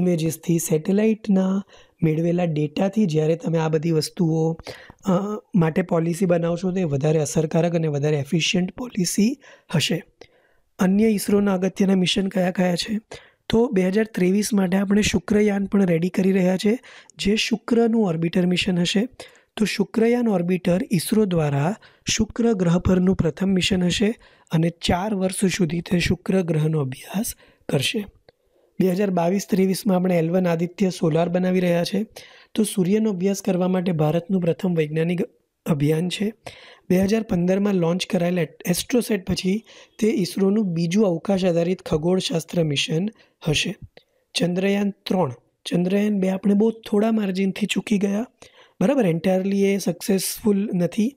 ઇમેજીસથી સેટેલાઇટના મેળવેલા ડેટાથી જ્યારે તમે આ બધી વસ્તુઓ માટે પોલિસી બનાવશો તો એ વધારે અસરકારક અને વધારે એફિશિયન્ટ પોલિસી હશે અન્ય ઇસરોના અગત્યના મિશન કયા કયા છે તો બે હજાર ત્રેવીસ માટે આપણે શુક્રયાન પણ રેડી કરી રહ્યા છે જે શુક્રનું ઓર્બિટર મિશન હશે તો શુક્રયાન ઓર્બિટર ઇસરો દ્વારા શુક્ર ગ્રહ પરનું પ્રથમ મિશન હશે અને ચાર વર્ષ સુધી તે શુક્ર ગ્રહનો અભ્યાસ કરશે બે હજાર બાવીસ ત્રેવીસમાં આપણે એલવન આદિત્ય સોલાર બનાવી રહ્યા છે તો સૂર્યનો અભ્યાસ કરવા માટે ભારતનું પ્રથમ વૈજ્ઞાનિક અભિયાન છે બે હજાર પંદરમાં લોન્ચ કરાયેલ એસ્ટ્રોસેટ પછી તે ઇસરોનું બીજું અવકાશ આધારિત ખગોળશાસ્ત્ર મિશન હશે ચંદ્રયાન ત્રણ ચંદ્રયાન બે આપણે બહુ થોડા માર્જિનથી ચૂકી ગયા બરાબર એન્ટાયરલી એ સક્સેસફુલ નથી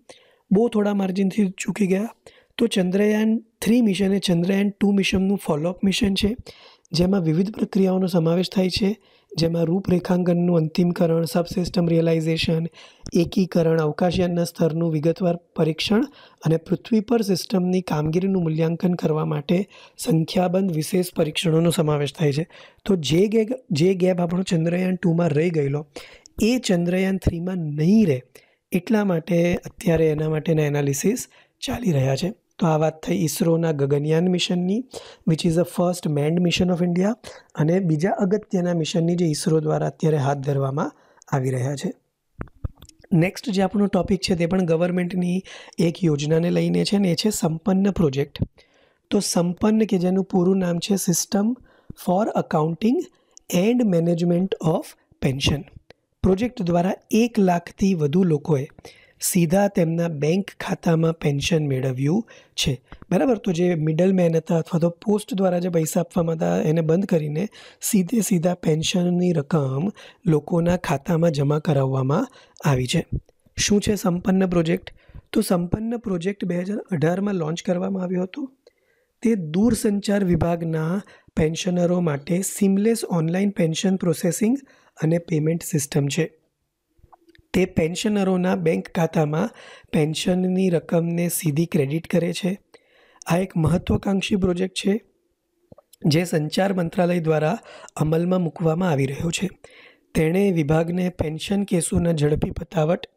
બહુ થોડા માર્જિનથી ચૂકી ગયા તો ચંદ્રયાન થ્રી મિશન એ ચંદ્રયાન ટુ મિશનનું ફોલોઅપ મિશન છે જેમાં વિવિધ પ્રક્રિયાઓનો સમાવેશ થાય છે જેમાં રૂપરેખાંકનનું અંતિમકરણ સબસિસ્ટમ રિયલાઇઝેશન એકીકરણ અવકાશયાનના સ્તરનું વિગતવાર પરીક્ષણ અને પૃથ્વી પર સિસ્ટમની કામગીરીનું મૂલ્યાંકન કરવા માટે સંખ્યાબંધ વિશેષ પરીક્ષણોનો સમાવેશ થાય છે તો જે ગેગ જે ગેપ આપણો ચંદ્રયાન ટુમાં રહી ગયેલો એ ચંદ્રયાન થ્રીમાં નહીં રહે એટલા માટે અત્યારે એના માટેના એનાલિસિસ ચાલી રહ્યા છે તો આ વાત થઈ ઇસરોના ગગનયાન મિશનની which is a first manned mission of India અને બીજા અગત્યના મિશનની જે ઇસરો દ્વારા અત્યારે હાથ ધરવામાં આવી રહ્યા છે નેક્સ્ટ જે આપણો ટોપિક છે તે પણ ગવર્મેન્ટની એક યોજનાને લઈને છે ને એ છે સંપન્ન પ્રોજેક્ટ તો સંપન્ન કે જેનું પૂરું નામ છે system for accounting and management of pension project દ્વારા એક લાખથી વધુ લોકોએ સીધા તેમના બેંક ખાતામાં પેન્શન મેળવ્યું છે બરાબર તો જે મિડલ મેન હતા અથવા તો પોસ્ટ દ્વારા જે પૈસા આપવામાં હતા એને બંધ કરીને સીધે સીધા પેન્શનની રકમ લોકોના ખાતામાં જમા કરાવવામાં આવી છે શું છે સંપન્ન પ્રોજેક્ટ તો સંપન્ન પ્રોજેક્ટ બે હજાર અઢારમાં લોન્ચ કરવામાં આવ્યો હતો તે દૂરસંચાર વિભાગના પેન્શનરો માટે સિમલેસ ઓનલાઈન પેન્શન પ્રોસેસિંગ અને પેમેન્ટ સિસ્ટમ છે તે પેન્શનરોના બેંક ખાતામાં પેન્શનની રકમને સીધી ક્રેડિટ કરે છે આ એક મહત્ત્વાકાંક્ષી પ્રોજેક્ટ છે જે સંચાર મંત્રાલય દ્વારા અમલમાં મૂકવામાં આવી રહ્યો છે તેણે વિભાગને પેન્શન કેસોના ઝડપી પતાવટ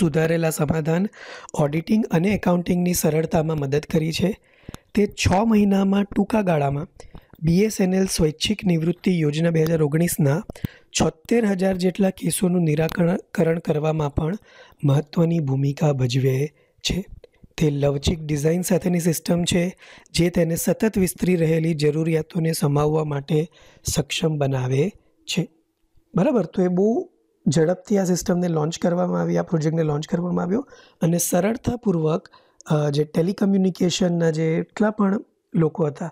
સુધારેલા સમાધાન ઓડિટિંગ અને એકાઉન્ટિંગની સરળતામાં મદદ કરી છે તે છ મહિનામાં ટૂંકા ગાળામાં બીએસએનએલ સ્વૈચ્છિક નિવૃત્તિ યોજના બે હજાર ઓગણીસના છોતેર હજાર જેટલા કેસોનું નિરાકરણ કરવામાં પણ મહત્ત્વની ભૂમિકા ભજવે છે તે લવચીક ડિઝાઇન સાથેની સિસ્ટમ છે જે તેને સતત વિસ્તરી રહેલી જરૂરિયાતોને સમાવવા માટે સક્ષમ બનાવે છે બરાબર તો એ બહુ ઝડપથી આ સિસ્ટમને લોન્ચ કરવામાં આવી આ પ્રોજેક્ટને લોન્ચ કરવામાં આવ્યો અને સરળતાપૂર્વક જે ટેલિકમ્યુનિકેશનના જે એટલા પણ લોકો હતા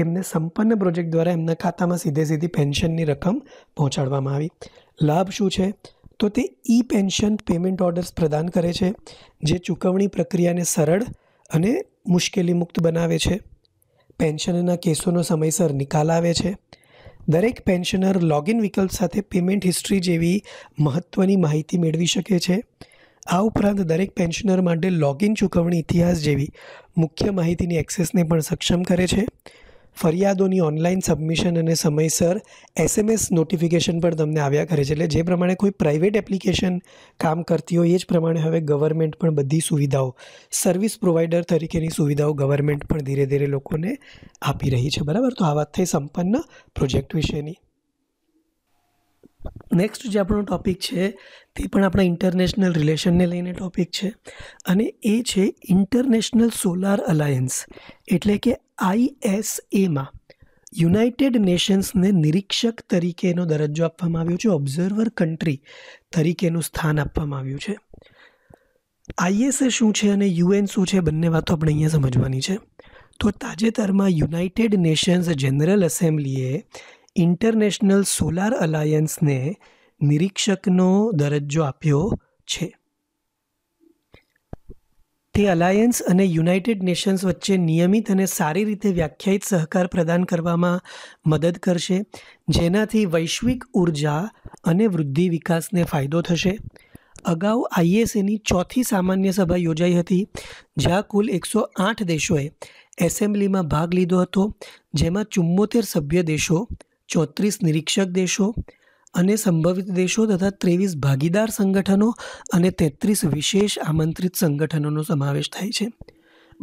એમને સંપન્ન પ્રોજેક્ટ દ્વારા એમના ખાતામાં સીધે સીધી પેન્શનની રકમ પહોંચાડવામાં આવી લાભ શું છે તો તે ઈ પેન્શન પેમેન્ટ ઓર્ડર્સ પ્રદાન કરે છે જે ચૂકવણી પ્રક્રિયાને સરળ અને મુશ્કેલી મુક્ત બનાવે છે પેન્શનના કેસોનો સમયસર નિકાલ આવે છે દરેક પેન્શનર લોગિન વિકલ્પ સાથે પેમેન્ટ હિસ્ટ્રી જેવી મહત્ત્વની માહિતી મેળવી શકે છે આ ઉપરાંત દરેક પેન્શનર માટે લોગિન ચૂકવણી ઇતિહાસ જેવી મુખ્ય માહિતીની એક્સેસને પણ સક્ષમ કરે છે ફરિયાદોની ઓનલાઈન સબમિશન અને સમયસર એસએમએસ નોટિફિકેશન પણ તમને આવ્યા કરે છે એટલે જે પ્રમાણે કોઈ પ્રાઇવેટ એપ્લિકેશન કામ કરતી હોય એ જ પ્રમાણે હવે ગવર્મેન્ટ પણ બધી સુવિધાઓ સર્વિસ પ્રોવાઈડર તરીકેની સુવિધાઓ ગવર્મેન્ટ પણ ધીરે ધીરે લોકોને આપી રહી છે બરાબર તો આ વાત થઈ સંપન્ન પ્રોજેક્ટ વિશેની નેક્સ્ટ જે આપણો ટૉપિક છે તે પણ આપણા ઇન્ટરનેશનલ રિલેશનને લઈને ટૉપિક છે અને એ છે ઇન્ટરનેશનલ સોલાર અલાયન્સ એટલે કે આઈએસએમાં યુનાઇટેડ નેશન્સને નિરીક્ષક તરીકેનો દરજ્જો આપવામાં આવ્યો છે ઓબ્ઝર્વર કન્ટ્રી તરીકેનું સ્થાન આપવામાં આવ્યું છે આઈએસએ શું છે અને યુએન શું છે બંને વાતો આપણે અહીંયા સમજવાની છે તો તાજેતરમાં યુનાઇટેડ નેશન્સ જનરલ એસેમ્બલીએ ઇન્ટરનેશનલ સોલાર અલાયન્સને નિરીક્ષકનો દરજ્જો આપ્યો છે તે અલાયન્સ અને યુનાઇટેડ નેશન્સ વચ્ચે નિયમિત અને સારી રીતે વ્યાખ્યાયિત સહકાર પ્રદાન કરવામાં મદદ કરશે જેનાથી વૈશ્વિક ઉર્જા અને વૃદ્ધિ વિકાસને ફાયદો થશે અગાઉ આઈએસએની ચોથી સામાન્ય સભા યોજાઈ હતી જ્યાં કુલ એકસો આઠ દેશોએ એસેમ્બલીમાં ભાગ લીધો હતો જેમાં ચુમ્મોતેર સભ્ય દેશો ચોત્રીસ નિરીક્ષક દેશો અને સંભવિત દેશો તથા ત્રેવીસ ભાગીદાર સંગઠનો અને તેત્રીસ વિશેષ આમંત્રિત સંગઠનોનો સમાવેશ થાય છે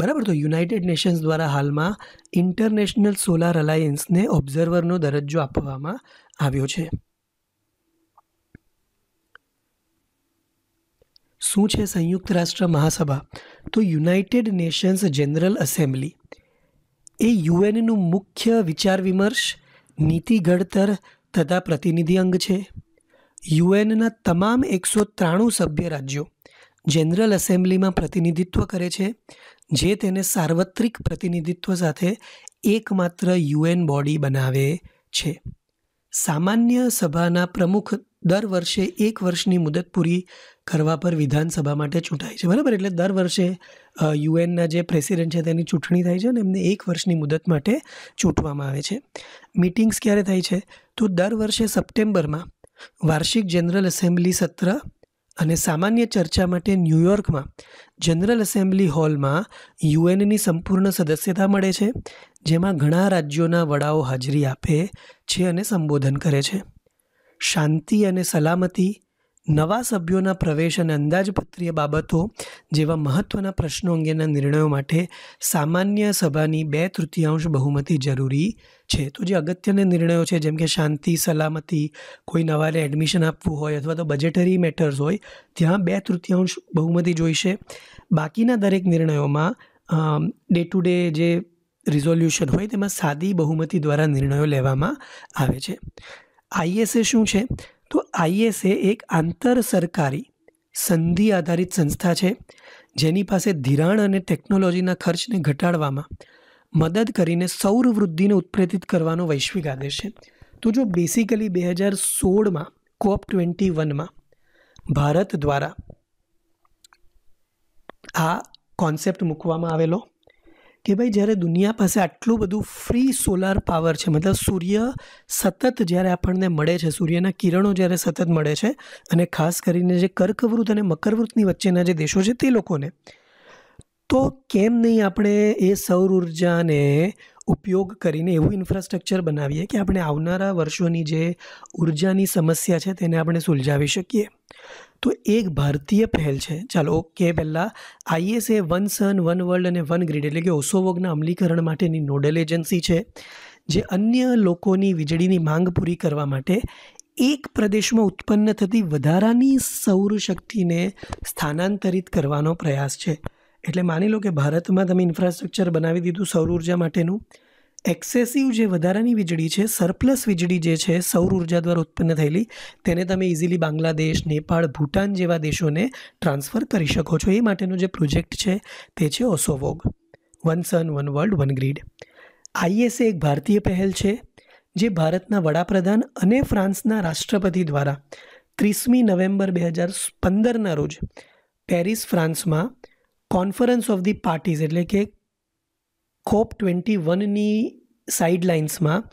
બરાબર તો યુનાઇટેડ નેશન્સ દ્વારા હાલમાં ઇન્ટરનેશનલ સોલાર અલાયન્સને ઓબ્ઝર્વરનો દરજ્જો આપવામાં આવ્યો છે શું છે સંયુક્ત રાષ્ટ્ર મહાસભા તો યુનાઇટેડ નેશન્સ જનરલ એસેમ્બલી એ યુએનનું મુખ્ય વિચાર વિમર્શ નીતિ ઘડતર તથા પ્રતિનિધિ અંગ છે યુએનના તમામ એકસો ત્રાણું સભ્ય રાજ્યો જનરલ એસેમ્બલીમાં પ્રતિનિધિત્વ કરે છે જે તેને સાર્વત્રિક પ્રતિનિધિત્વ સાથે એકમાત્ર યુએન બોડી બનાવે છે સામાન્ય સભાના પ્રમુખ દર વર્ષે એક વર્ષની મુદત પૂરી કરવા પર વિધાનસભા માટે ચૂંટાય છે બરાબર એટલે દર વર્ષે યુએનના જે પ્રેસિડેન્ટ છે તેની ચૂંટણી થાય છે અને એમને એક વર્ષની મુદત માટે ચૂંટવામાં આવે છે મિટિંગ્સ ક્યારે થાય છે તો દર વર્ષે સપ્ટેમ્બરમાં વાર્ષિક જનરલ એસેમ્બલી સત્ર અને સામાન્ય ચર્ચા માટે ન્યૂયોર્કમાં જનરલ એસેમ્બલી હોલમાં યુએનની સંપૂર્ણ સદસ્યતા મળે છે જેમાં ઘણા રાજ્યોના વડાઓ હાજરી આપે છે અને સંબોધન કરે છે શાંતિ અને સલામતી નવા સભ્યોના પ્રવેશ અને અંદાજપત્રીય બાબતો જેવા મહત્ત્વના પ્રશ્નો અંગેના નિર્ણયો માટે સામાન્ય સભાની બે તૃતીયાંશ બહુમતી જરૂરી છે તો જે અગત્યને નિર્ણયો છે જેમ કે શાંતિ સલામતી કોઈ નવાને એડમિશન આપવું હોય અથવા તો બજેટરી મેટર્સ હોય ત્યાં બે તૃતીયાંશ બહુમતી જોઈશે બાકીના દરેક નિર્ણયોમાં ડે ટુ ડે જે રિઝોલ્યુશન હોય તેમાં સાદી બહુમતી દ્વારા નિર્ણયો લેવામાં આવે છે આઈએસએ શું છે તો આઈએસ એ એક આંતર સરકારી સંધિ આધારિત સંસ્થા છે જેની પાસે ધિરાણ અને ટેકનોલોજીના ખર્ચને ઘટાડવામાં મદદ કરીને સૌર વૃદ્ધિને ઉત્પ્રેરિત કરવાનો વૈશ્વિક આદેશ છે તો જો બેસિકલી બે હજાર સોળમાં કોપ ટ્વેન્ટી વનમાં ભારત દ્વારા આ કોન્સેપ્ટ મૂકવામાં આવેલો કે ભાઈ જ્યારે દુનિયા પાસે આટલું બધું ફ્રી સોલાર પાવર છે મતલબ સૂર્ય સતત જ્યારે આપણને મળે છે સૂર્યના કિરણો જ્યારે સતત મળે છે અને ખાસ કરીને જે કર્કવૃત અને મકરવૃતની વચ્ચેના જે દેશો છે તે લોકોને તો કેમ નહીં આપણે એ સૌર ઉર્જાને ઉપયોગ કરીને એવું ઇન્ફ્રાસ્ટ્રક્ચર બનાવીએ કે આપણે આવનારા વર્ષોની જે ઉર્જાની સમસ્યા છે તેને આપણે સુલઝાવી શકીએ તો એક ભારતીય પહેલ છે ચાલો કે પહેલાં ISA one sun one world અને વન ગ્રીડ એટલે કે ઓસોવોગના અમલીકરણ માટેની નોડલ એજન્સી છે જે અન્ય લોકોની વીજળીની માંગ પૂરી કરવા માટે એક પ્રદેશમાં ઉત્પન્ન થતી વધારાની સૌર શક્તિને સ્થાનાંતરિત કરવાનો પ્રયાસ છે એટલે માની લો કે ભારતમાં તમે ઇન્ફ્રાસ્ટ્રક્ચર બનાવી દીધું સૌર ઉર્જા માટેનું એક્સેસિવ જે વધારાની વીજળી છે સરપ્લસ વીજળી જે છે સૌર ઉર્જા દ્વારા ઉત્પન્ન થયેલી તેને તમે ઇઝીલી બાંગ્લાદેશ નેપાળ ભૂટાન જેવા દેશોને ટ્રાન્સફર કરી શકો છો એ માટેનો જે પ્રોજેક્ટ છે તે છે ઓસોવોગ one sun one world one grid ISA એક ભારતીય પહેલ છે જે ભારતના વડાપ્રધાન અને ફ્રાન્સના રાષ્ટ્રપતિ દ્વારા ત્રીસમી નવેમ્બર બે હજાર પંદરના રોજ પેરિસ ફ્રાન્સમાં કોન્ફરન્સ ઓફ ધી પાર્ટીઝ એટલે કે કોપ ટ્વેન્ટી વનની સાઇડલાઇન્સમાં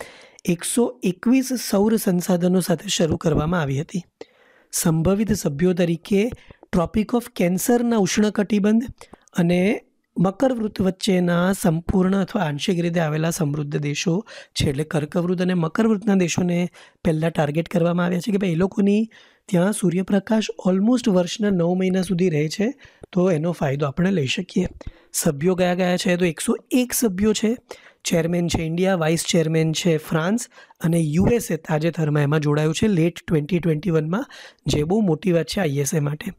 એકસો એકવીસ સૌર સંસાધનો સાથે શરૂ કરવામાં આવી હતી સંભવિત સભ્યો તરીકે ટ્રોપિક ઓફ કેન્સરના ઉષ્ણકટિબંધ અને મકરવૃત્ત વચ્ચેના સંપૂર્ણ અથવા આંશિક રીતે આવેલા સમૃદ્ધ દેશો છે એટલે કર્કવૃત અને મકરવૃત્તના દેશોને પહેલાં ટાર્ગેટ કરવામાં આવ્યા છે કે ભાઈ એ લોકોની ત્યાં સૂર્યપ્રકાશ ઓલમોસ્ટ વર્ષના નવ મહિના સુધી રહે છે તો એનો ફાયદો આપણે લઈ શકીએ સભ્યો ગયા ગયા છે તો એકસો એક સભ્યો છે ચેરમેન છે ઇન્ડિયા વાઇસ ચેરમેન છે ફ્રાન્સ અને યુએસએ તાજેતરમાં એમાં જોડાયું છે લેટ ટ્વેન્ટી ટ્વેન્ટી વનમાં જે બહુ મોટી વાત છે આઈએસએ માટે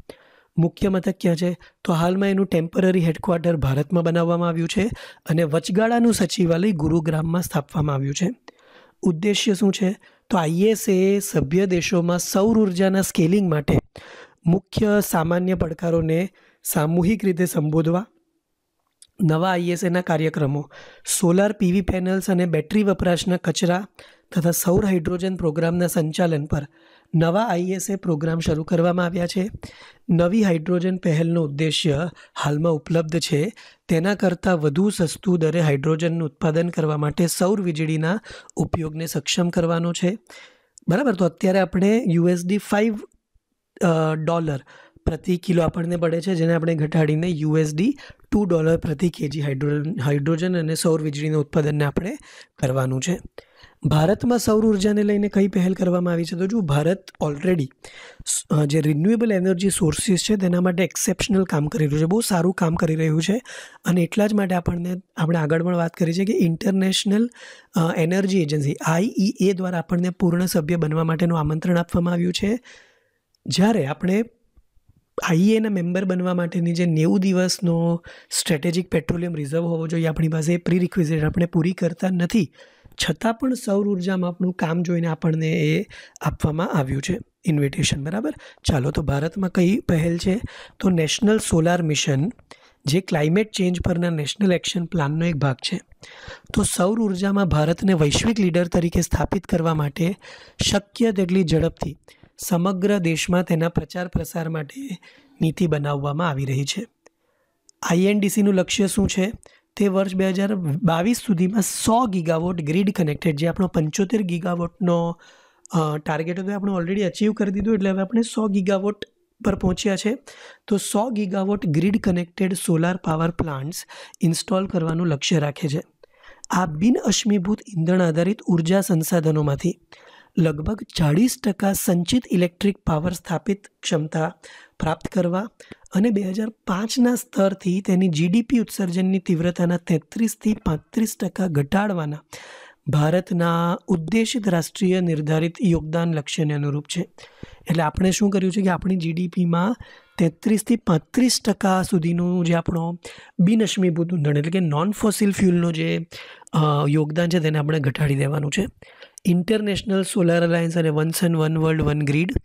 મુખ્ય મથક ક્યાં છે તો હાલમાં એનું ટેમ્પરરી હેડક્વાર્ટર ભારતમાં બનાવવામાં આવ્યું છે અને વચગાળાનું સચિવાલય ગુરુગ્રામમાં સ્થાપવામાં આવ્યું છે ઉદ્દેશ્ય શું છે તો આઈએસએ સભ્ય દેશોમાં સૌર ઉર્જાના સ્કેલિંગ માટે મુખ્ય સામાન્ય પડકારોને સામૂહિક રીતે સંબોધવા નવા આઈએસએના કાર્યક્રમો સોલાર પીવી પેનલ્સ અને બેટરી વપરાશના કચરા તથા સૌર હાઇડ્રોજન પ્રોગ્રામના સંચાલન પર નવા આઈએસએ પ્રોગ્રામ શરૂ કરવામાં આવ્યા છે નવી હાઇડ્રોજન પહેલનો ઉદ્દેશ્ય હાલમાં ઉપલબ્ધ છે તેના કરતાં વધુ સસ્તું દરે હાઇડ્રોજનનું ઉત્પાદન કરવા માટે સૌર વીજળીના ઉપયોગને સક્ષમ કરવાનો છે બરાબર તો અત્યારે આપણે યુએસડી ફાઇવ ડોલર પ્રતિ કિલો આપણને પડે છે જેને આપણે ઘટાડીને યુએસડી ટુ ડોલર પ્રતિ કેજી હાઇડ્રોજન હાઇડ્રોજન અને સૌર વીજળીના ઉત્પાદનને આપણે કરવાનું છે ભારતમાં સૌર ઉર્જાને લઈને કઈ પહેલ કરવામાં આવી છે તો જો ભારત ઓલરેડી જે રિન્યુએબલ એનર્જી સોર્સીસ છે તેના માટે એક્સેપ્શનલ કામ કરી રહ્યું છે બહુ સારું કામ કરી રહ્યું છે અને એટલા જ માટે આપણને આપણે આગળ પણ વાત કરી છે કે ઇન્ટરનેશનલ એનર્જી એજન્સી આઈઈએ દ્વારા આપણને પૂર્ણ સભ્ય બનવા માટેનું આમંત્રણ આપવામાં આવ્યું છે જ્યારે આપણે આઈએના e મેમ્બર બનવા માટેની જે નેવું દિવસનો સ્ટ્રેટેજિક પેટ્રોલિયમ રિઝર્વ હોવો જોઈએ આપણી પાસે પ્રી રિક્વિઝિટ આપણે પૂરી કરતા નથી છતાં પણ સૌર ઉર્જામાં આપણું કામ જોઈને આપણને એ આપવામાં આવ્યું છે ઇન્વિટેશન બરાબર ચાલો તો ભારતમાં કઈ પહેલ છે તો નેશનલ સોલાર મિશન જે ક્લાઇમેટ ચેન્જ પરના નેશનલ એક્શન પ્લાનનો એક ભાગ છે તો સૌર ઉર્જામાં ભારતને વૈશ્વિક લીડર તરીકે સ્થાપિત કરવા માટે શક્ય તેટલી ઝડપથી સમગ્ર દેશમાં તેના પ્રચાર પ્રસાર માટે નીતિ બનાવવામાં આવી રહી છે આઈએનડીસીનું લક્ષ્ય શું છે તે વર્ષ બે હજાર બાવીસ સુધીમાં સો ગીગાવોટ ગ્રીડ કનેક્ટેડ જે આપણો પંચોતેર ગીગાવોટનો ટાર્ગેટ હતો આપણે ઓલરેડી અચીવ કરી દીધું એટલે હવે આપણે સો ગીગાવોટ પર પહોંચ્યા છે તો સો gigawatt grid connected solar power plants install કરવાનું લક્ષ્ય રાખે છે આ બિન અશ્મીભૂત ઇંધણ આધારિત ઉર્જા સંસાધનોમાંથી લગભગ ચાળીસ ટકા સંચિત ઇલેક્ટ્રિક પાવર સ્થાપિત ક્ષમતા પ્રાપ્ત કરવા અને બે હજાર પાંચના સ્તરથી તેની જીડીપી ઉત્સર્જનની તીવ્રતાના તેત્રીસથી પાંત્રીસ ટકા ઘટાડવાના ભારતના ઉદ્દેશિત રાષ્ટ્રીય નિર્ધારિત યોગદાન લક્ષ્યને અનુરૂપ છે એટલે આપણે શું કર્યું છે કે આપણી જીડીપીમાં તેત્રીસથી પાંત્રીસ ટકા સુધીનું જે આપણો બિનશ્મીભૂત ઊંધણ એટલે કે નોન ફોસિલ ફ્યુલનું જે યોગદાન છે તેને આપણે ઘટાડી દેવાનું છે ઇન્ટરનેશનલ સોલાર અલાયન્સ અને વન્સ એન્ડ one world one grid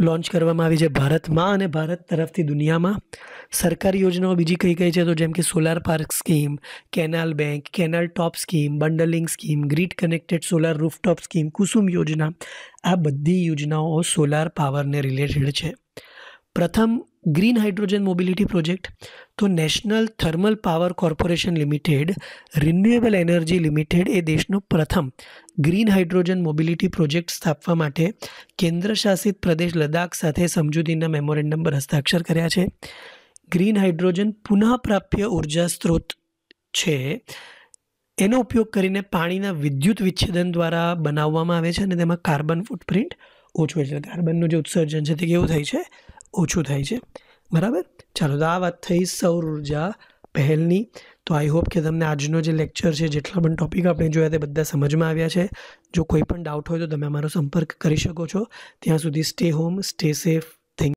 launch કરવામાં આવી છે ભારતમાં અને ભારત તરફથી દુનિયામાં સરકારી યોજનાઓ બીજી કઈ કઈ છે તો જેમ કે solar park scheme canal bank canal top scheme bundling scheme grid connected solar rooftop scheme Kusum યોજના આ બધી યોજનાઓ સોલાર પાવરને રિલેટેડ છે પ્રથમ ગ્રીન હાઇડ્રોજન મોબિલિટી પ્રોજેક્ટ તો national thermal power corporation limited renewable energy limited એ દેશનો પ્રથમ ગ્રીન હાઇડ્રોજન મોબિલિટી પ્રોજેક્ટ સ્થાપવા માટે કેન્દ્ર શાસિત પ્રદેશ લદ્દાખ સાથે સમજૂતીના મેમોરેન્ડમ પર હસ્તાક્ષર કર્યા છે ગ્રીન હાઇડ્રોજન પુનઃપ્રાપ્ય ઉર્જા સ્ત્રોત છે એનો ઉપયોગ કરીને પાણીના વિદ્યુત વિચ્છેદન દ્વારા બનાવવામાં આવે છે અને તેમાં કાર્બન ફૂટપ્રિન્ટ ઓછું હોય છે કાર્બનનું જે ઉત્સર્જન છે તે કેવું થાય છે ઓછું થાય છે બરાબર ચાલો તો આ વાત થઈ સૌર ઉર્જા પહેલની તો આઈ હોપ કે તમને આજનો જે લેક્ચર છે જેટલા પણ ટૉપિક આપણે જોયા તે બધા સમજમાં આવ્યા છે જો કોઈ પણ ડાઉટ હોય તો તમે અમારો સંપર્ક કરી શકો છો ત્યાં સુધી સ્ટે હોમ સ્ટે સેફ